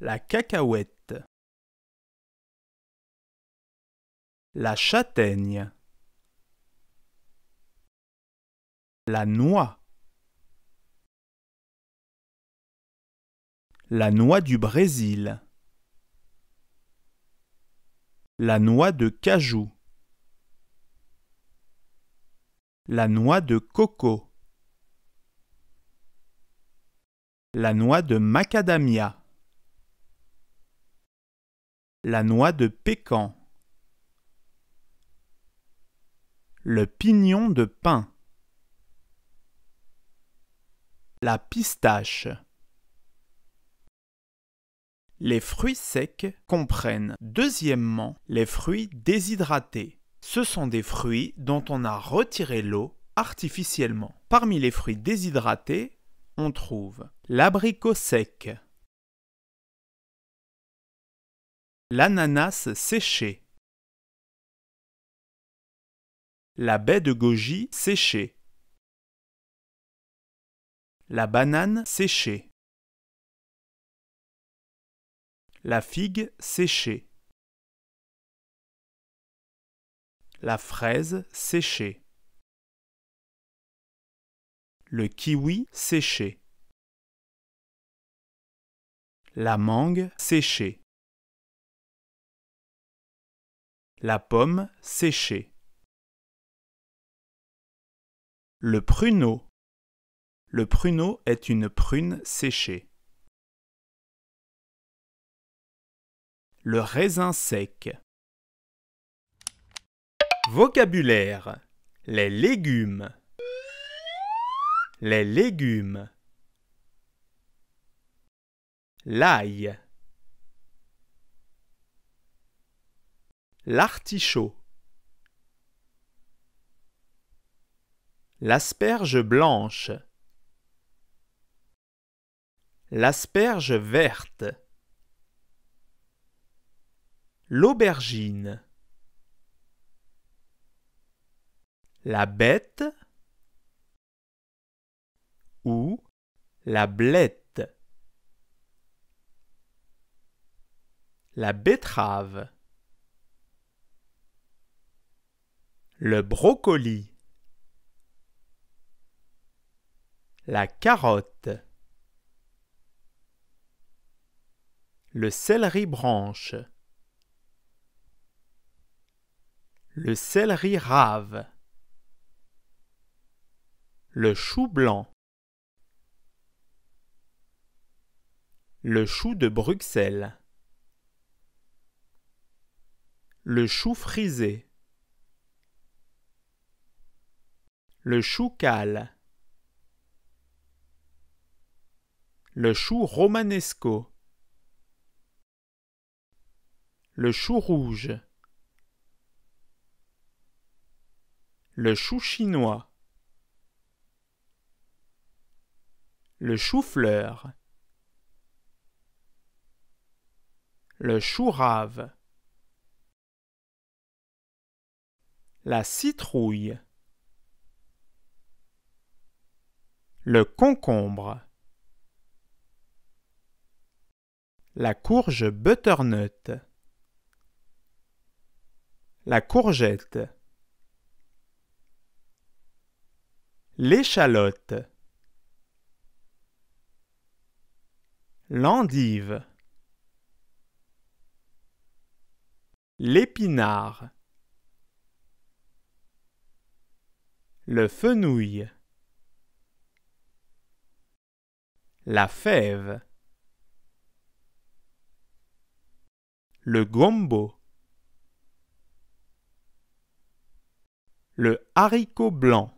la cacahuète, la châtaigne, la noix, La noix du Brésil. La noix de cajou. La noix de coco. La noix de macadamia. La noix de pécan. Le pignon de pin. La pistache les fruits secs comprennent deuxièmement les fruits déshydratés. Ce sont des fruits dont on a retiré l'eau artificiellement. Parmi les fruits déshydratés, on trouve l'abricot sec, l'ananas séché, la baie de goji séchée, la banane séchée. La figue séchée. La fraise séchée. Le kiwi séché. La mangue séchée. La pomme séchée. Le pruneau. Le pruneau est une prune séchée. le raisin sec. Vocabulaire. Les légumes. Les légumes. L'ail. L'artichaut. L'asperge blanche. L'asperge verte l'aubergine, la bête ou la blette, la betterave, le brocoli, la carotte, le céleri branche. Le céleri rave. Le chou blanc. Le chou de Bruxelles. Le chou frisé. Le chou cal. Le chou romanesco. Le chou rouge. Le chou chinois. Le chou-fleur. Le chou-rave. La citrouille. Le concombre. La courge butternut. La courgette. L'échalote. L'endive. L'épinard. Le fenouil. La fève. Le gombo. Le haricot blanc.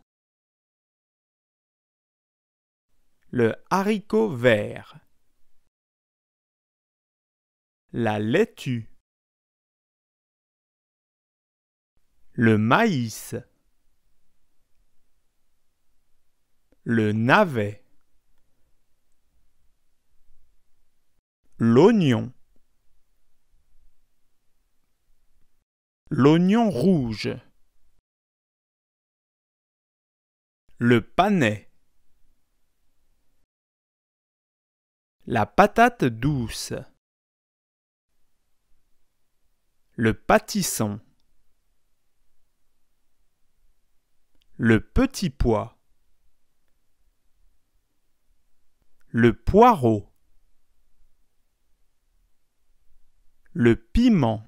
le haricot vert, la laitue, le maïs, le navet, l'oignon, l'oignon rouge, le panais, La patate douce. Le pâtisson. Le petit pois. Le poireau. Le piment.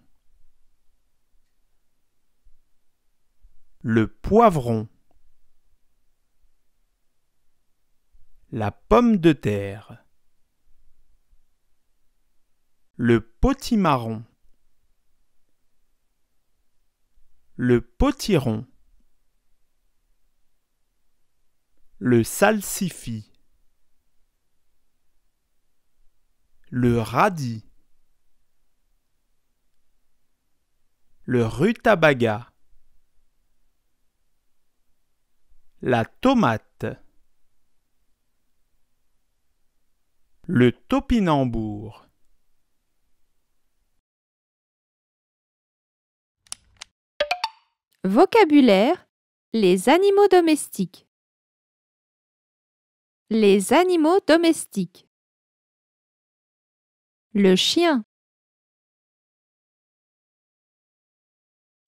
Le poivron. La pomme de terre. Le potimarron. Le potiron. Le salsifis. Le radis. Le rutabaga. La tomate. Le topinambour. Vocabulaire Les animaux domestiques. Les animaux domestiques. Le chien.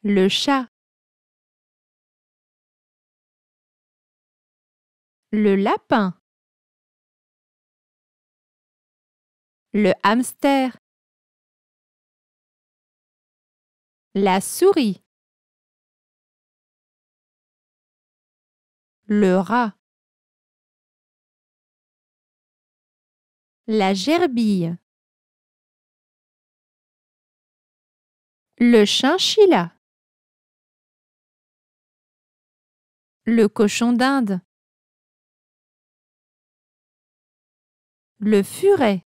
Le chat. Le lapin. Le hamster. La souris. le rat. La gerbille. Le chinchilla. Le cochon d'Inde. Le furet.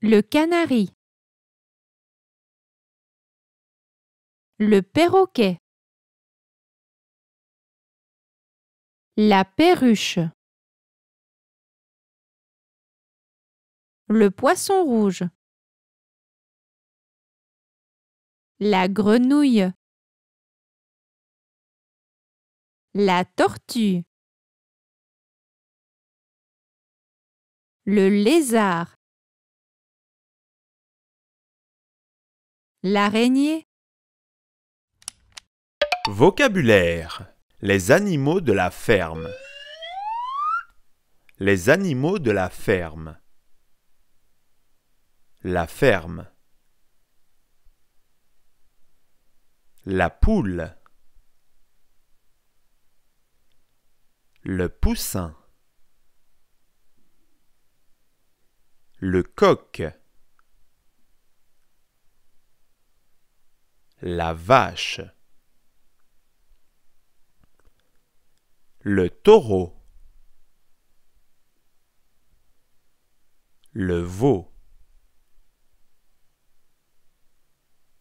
Le canari. Le perroquet. La perruche. Le poisson rouge. La grenouille. La tortue. Le lézard. L'araignée. Vocabulaire les animaux de la ferme. Les animaux de la ferme. La ferme. La poule. Le poussin. Le coq. La vache. le taureau, le veau,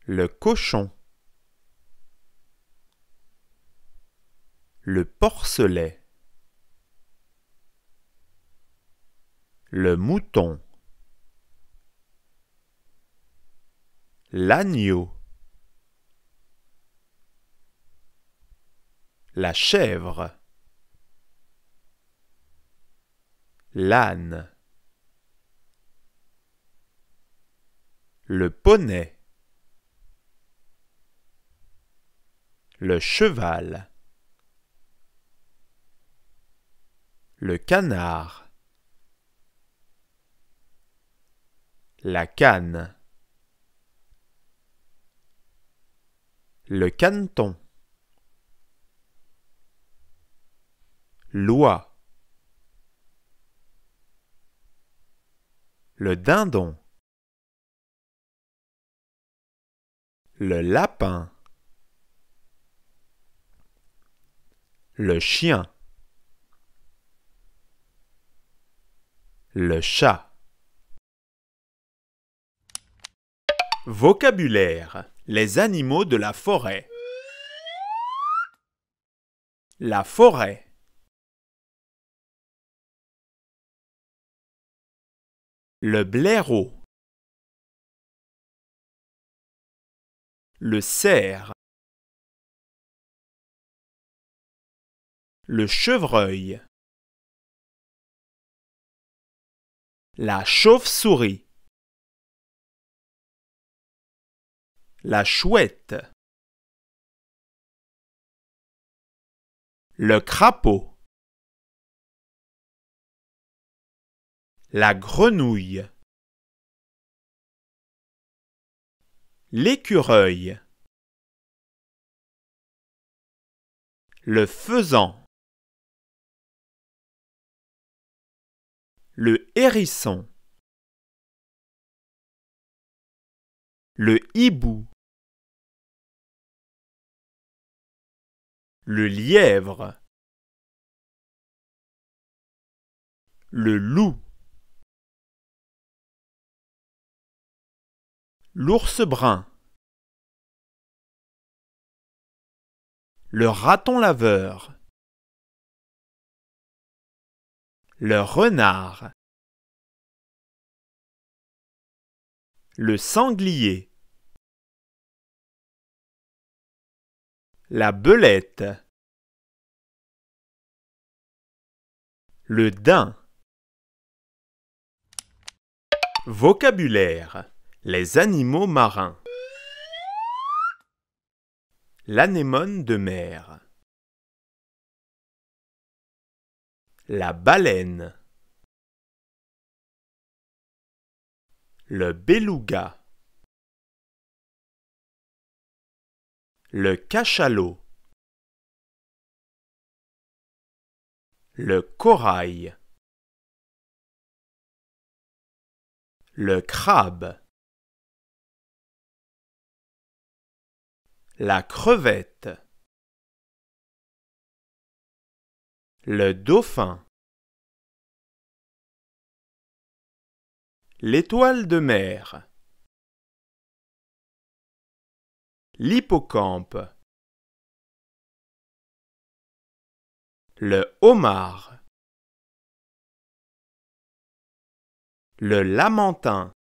le cochon, le porcelet, le mouton, l'agneau, la chèvre. l'âne. Le poney. Le cheval. Le canard. La canne. Le canton. Loi. le dindon, le lapin, le chien, le chat. Vocabulaire. Les animaux de la forêt. La forêt. le blaireau, le cerf, le chevreuil, la chauve-souris, la chouette, le crapaud. La grenouille. L'écureuil. Le faisan. Le hérisson. Le hibou. Le lièvre. Le loup. L'ours brun. Le raton laveur. Le renard. Le sanglier. La belette. Le daim. Vocabulaire. Les animaux marins. L'anémone de mer. La baleine. Le beluga. Le cachalot. Le corail. Le crabe. la crevette, le dauphin, l'étoile de mer, l'hippocampe, le homard, le lamentin.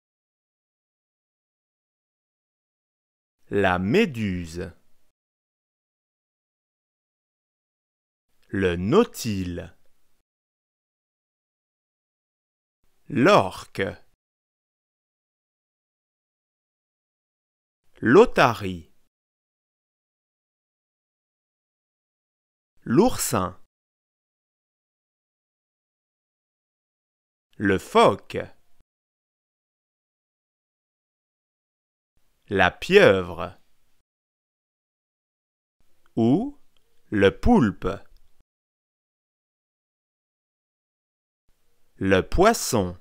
La méduse. Le nautile. L'orque. L'otarie. L'oursin. Le phoque. la pieuvre ou le poulpe. Le poisson.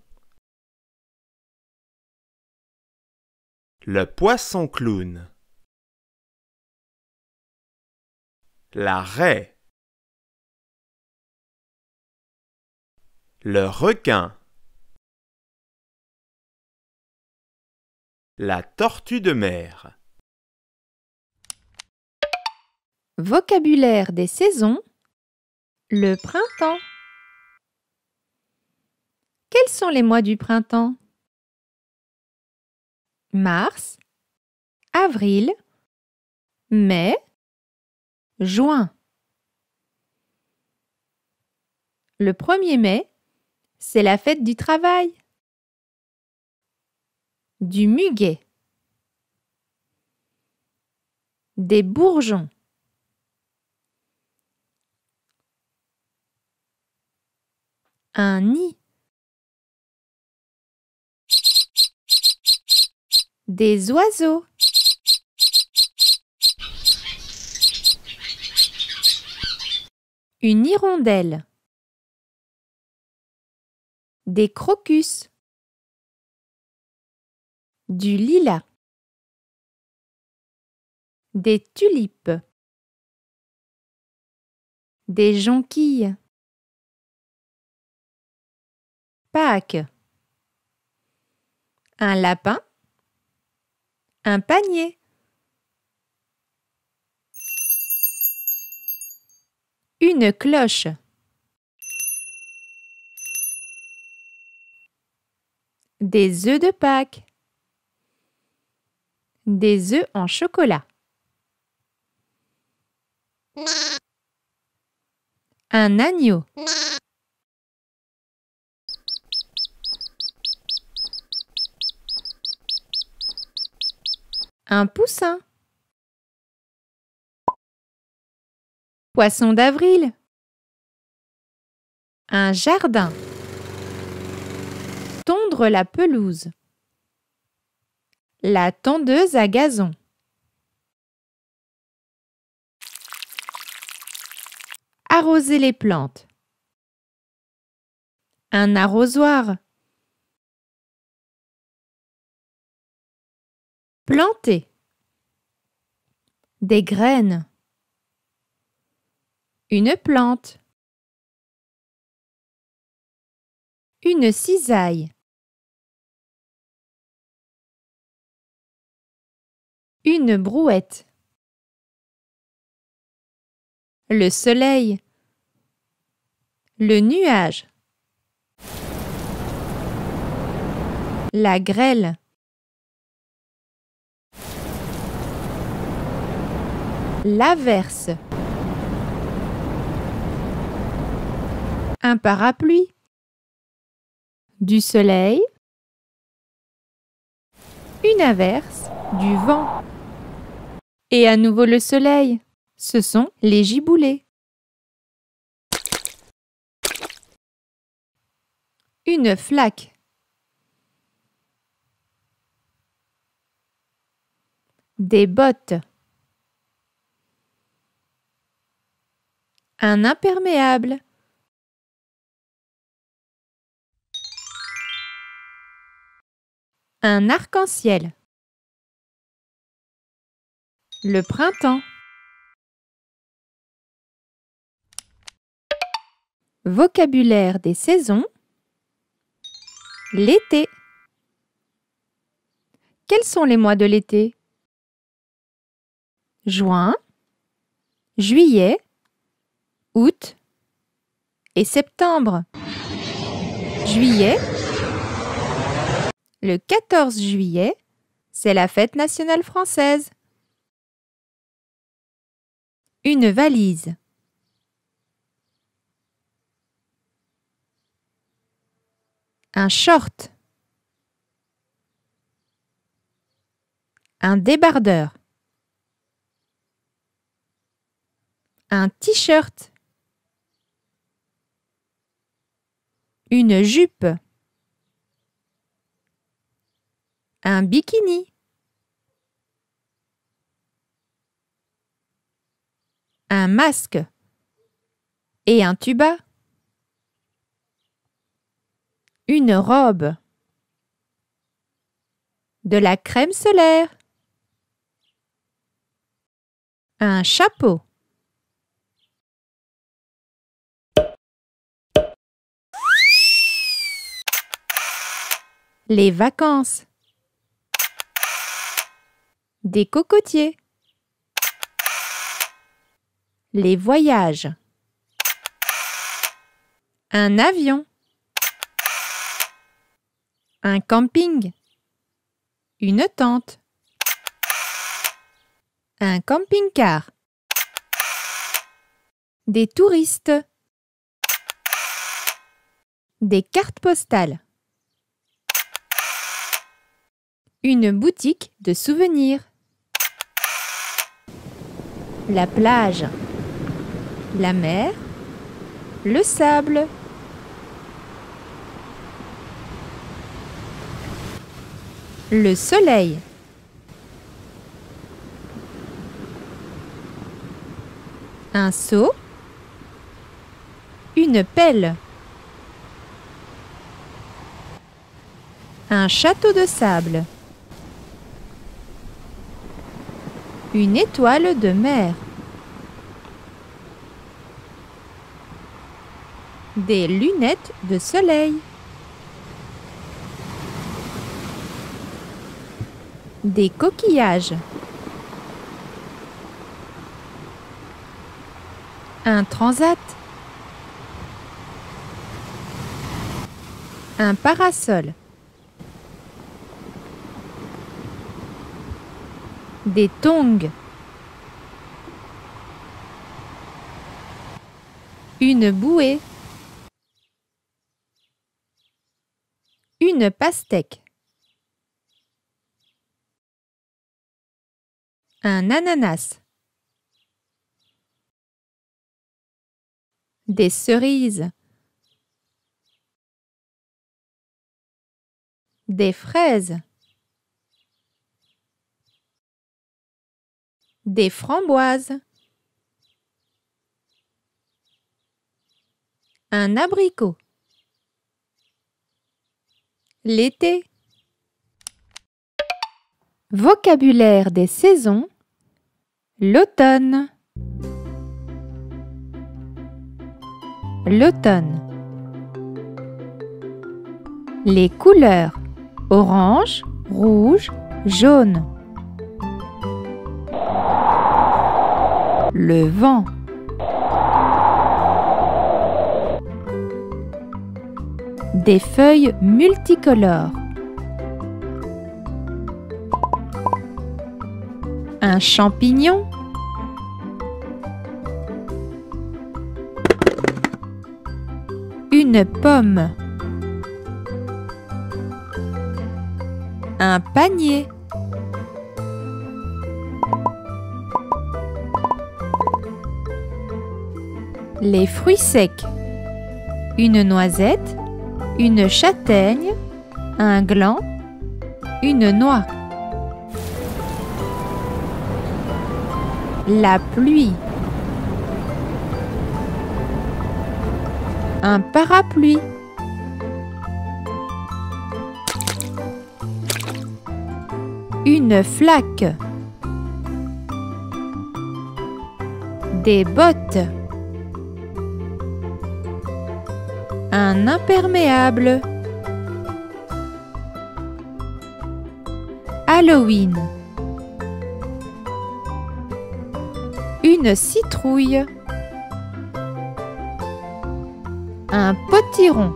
Le poisson clown. La raie. Le requin. La tortue de mer. Vocabulaire des saisons. Le printemps. Quels sont les mois du printemps Mars, avril, mai, juin. Le 1er mai, c'est la fête du travail du muguet, des bourgeons, un nid, des oiseaux. Une hirondelle. Des crocus du lilas, des tulipes, des jonquilles, Pâques, un lapin, un panier, une cloche. des œufs de Pâques. Des œufs en chocolat. Un agneau. Un poussin. Poisson d'avril. Un jardin. Tondre la pelouse. La tondeuse à gazon. Arroser les plantes. Un arrosoir. Planter. Des graines. Une plante. Une cisaille. Une brouette. Le soleil. Le nuage. La grêle. L'averse. Un parapluie. Du soleil. Une averse du vent. Et à nouveau le soleil. Ce sont les giboulées. Une flaque. Des bottes. Un imperméable. Un arc-en-ciel. Le printemps. Vocabulaire des saisons. L'été. Quels sont les mois de l'été Juin, juillet, août et septembre. Juillet. Le 14 juillet, c'est la fête nationale française. Une valise. Un short. Un débardeur. Un t-shirt. Une jupe. Un bikini. un masque et un tuba. Une robe. De la crème solaire. Un chapeau. Les vacances. Des cocotiers. Les voyages. Un avion. Un camping. Une tente. Un camping-car. Des touristes. Des cartes postales. Une boutique de souvenirs. La plage la mer, le sable. Le soleil. Un seau. Une pelle. Un château de sable. Une étoile de mer. des lunettes de soleil, des coquillages, un transat, un parasol, des tongs, une bouée. Une pastèque. Un ananas. Des cerises. Des fraises. Des framboises. Un abricot l'été. Vocabulaire des saisons, l'automne. L'automne. Les couleurs orange, rouge, jaune. Le vent. des feuilles multicolores. Un champignon. Une pomme. Un panier. Les fruits secs. Une noisette une châtaigne, un gland, une noix. La pluie. Un parapluie. Une flaque. Des bottes. imperméable. Halloween. Une citrouille. Un potiron.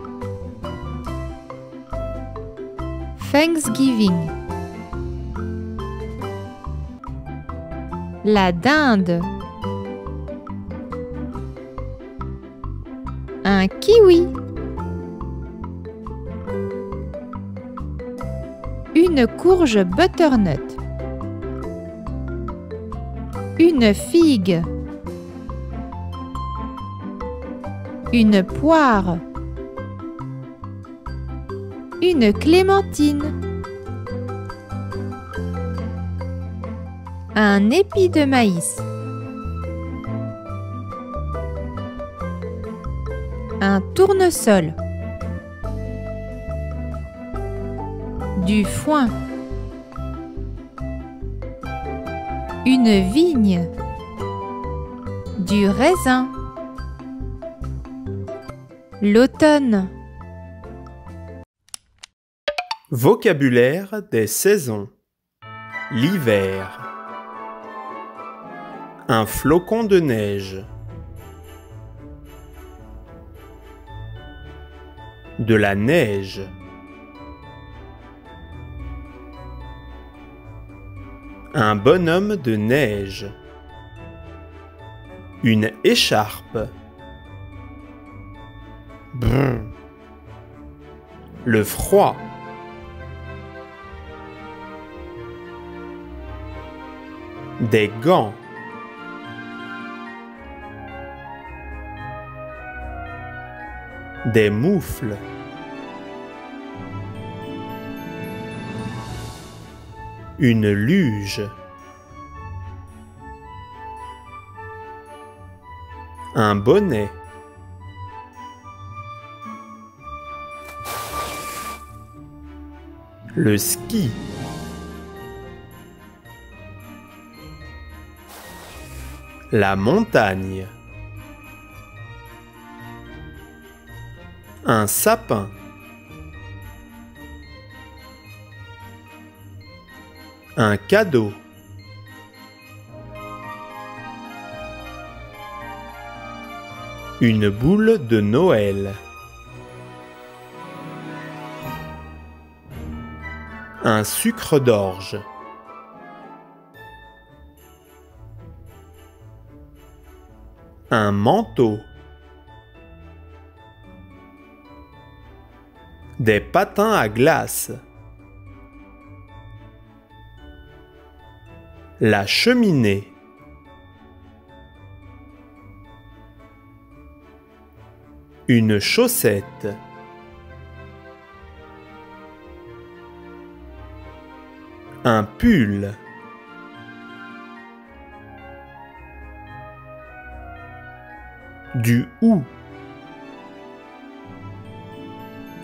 Thanksgiving. La dinde. Un kiwi. une courge butternut, une figue, une poire, une clémentine, un épi de maïs, un tournesol. du foin, une vigne, du raisin, l'automne. Vocabulaire des saisons. L'hiver. Un flocon de neige. De la neige. Un bonhomme de neige. Une écharpe. Le froid. Des gants. Des moufles. une luge. Un bonnet. Le ski. La montagne. Un sapin. un cadeau. Une boule de Noël. Un sucre d'orge. Un manteau. Des patins à glace. La cheminée. Une chaussette. Un pull. Du ou.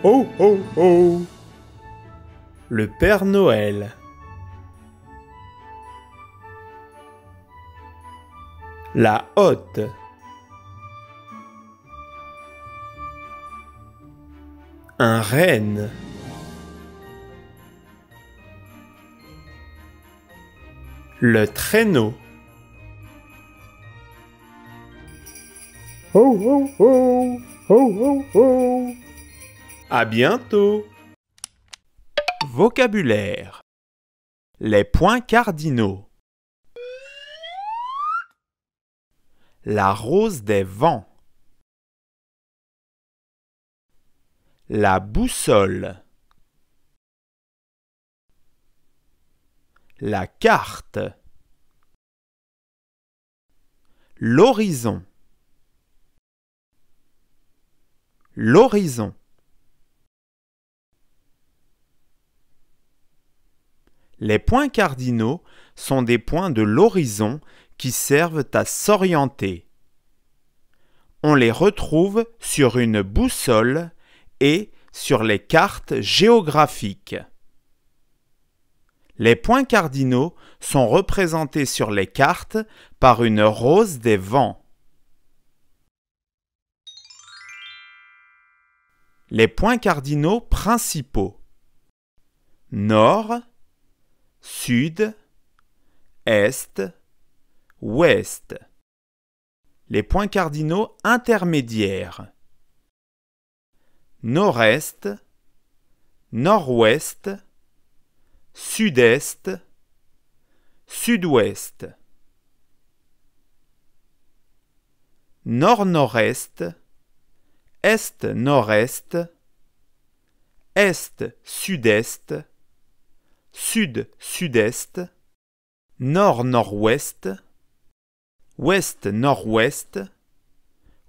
Oh oh oh. Le Père Noël. la haute. Un renne. Le traîneau. Ho ho ho ho ho ho. À bientôt Vocabulaire Les points cardinaux La rose des vents. La boussole. La carte. L'horizon. L'horizon. Les points cardinaux sont des points de l'horizon qui servent à s'orienter. On les retrouve sur une boussole et sur les cartes géographiques. Les points cardinaux sont représentés sur les cartes par une rose des vents. Les points cardinaux principaux Nord, Sud, Est, ouest. Les points cardinaux intermédiaires. Nord-est, nord-ouest, sud-est, sud-ouest. Nord-nord-est, est-nord-est, est-sud-est, sud-sud-est, nord-nord-ouest, ouest-nord-ouest,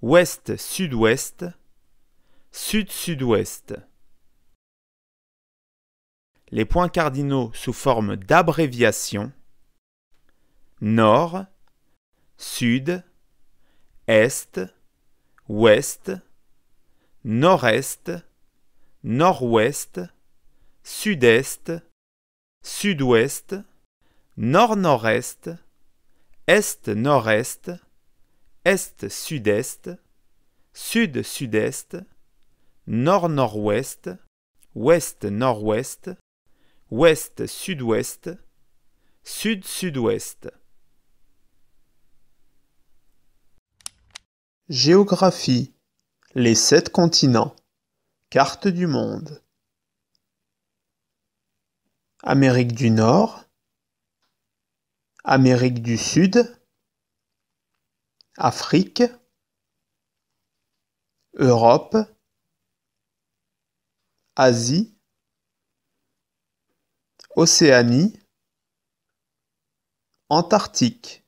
ouest-sud-ouest, sud-sud-ouest. Les points cardinaux sous forme d'abréviation nord, sud, est, ouest, nord-est, nord-ouest, sud-est, sud-ouest, nord-nord-est, est-nord-est, est-sud-est, sud-sud-est, nord-nord-ouest, ouest-nord-ouest, ouest-sud-ouest, sud-sud-ouest. Géographie. Les sept continents. Carte du monde. Amérique du Nord. Amérique du Sud, Afrique, Europe, Asie, Océanie, Antarctique,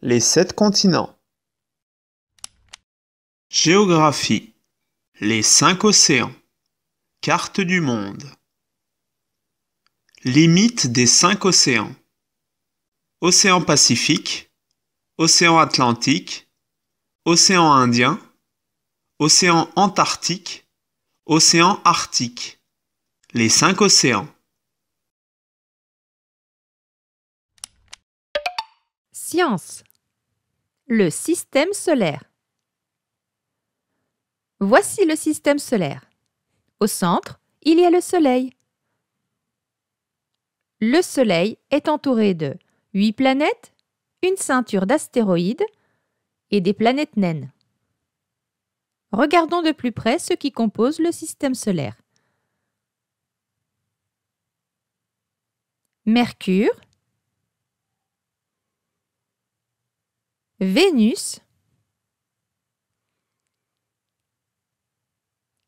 les sept continents. Géographie, les cinq océans, carte du monde. Limite des cinq océans. Océan Pacifique, Océan Atlantique, Océan Indien, Océan Antarctique, Océan Arctique. Les cinq océans. Science. Le système solaire. Voici le système solaire. Au centre, il y a le Soleil. Le Soleil est entouré de Huit planètes, une ceinture d'astéroïdes et des planètes naines. Regardons de plus près ce qui compose le système solaire. Mercure, Vénus,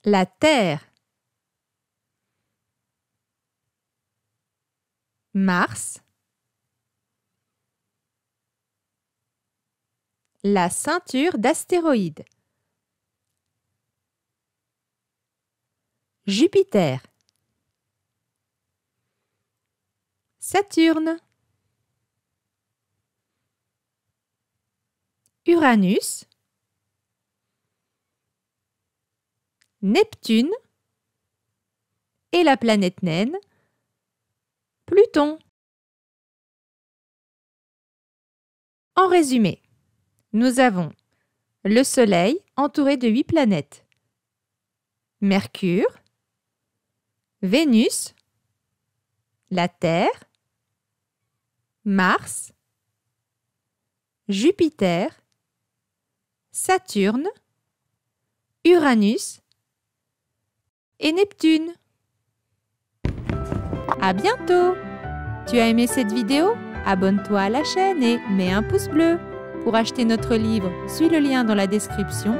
la Terre, Mars, La ceinture d'astéroïdes. Jupiter. Saturne. Uranus. Neptune. Et la planète naine. Pluton. En résumé, nous avons le Soleil entouré de huit planètes. Mercure, Vénus, la Terre, Mars, Jupiter, Saturne, Uranus et Neptune. À bientôt Tu as aimé cette vidéo Abonne-toi à la chaîne et mets un pouce bleu pour acheter notre livre, suis le lien dans la description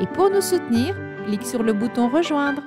et pour nous soutenir, clique sur le bouton Rejoindre.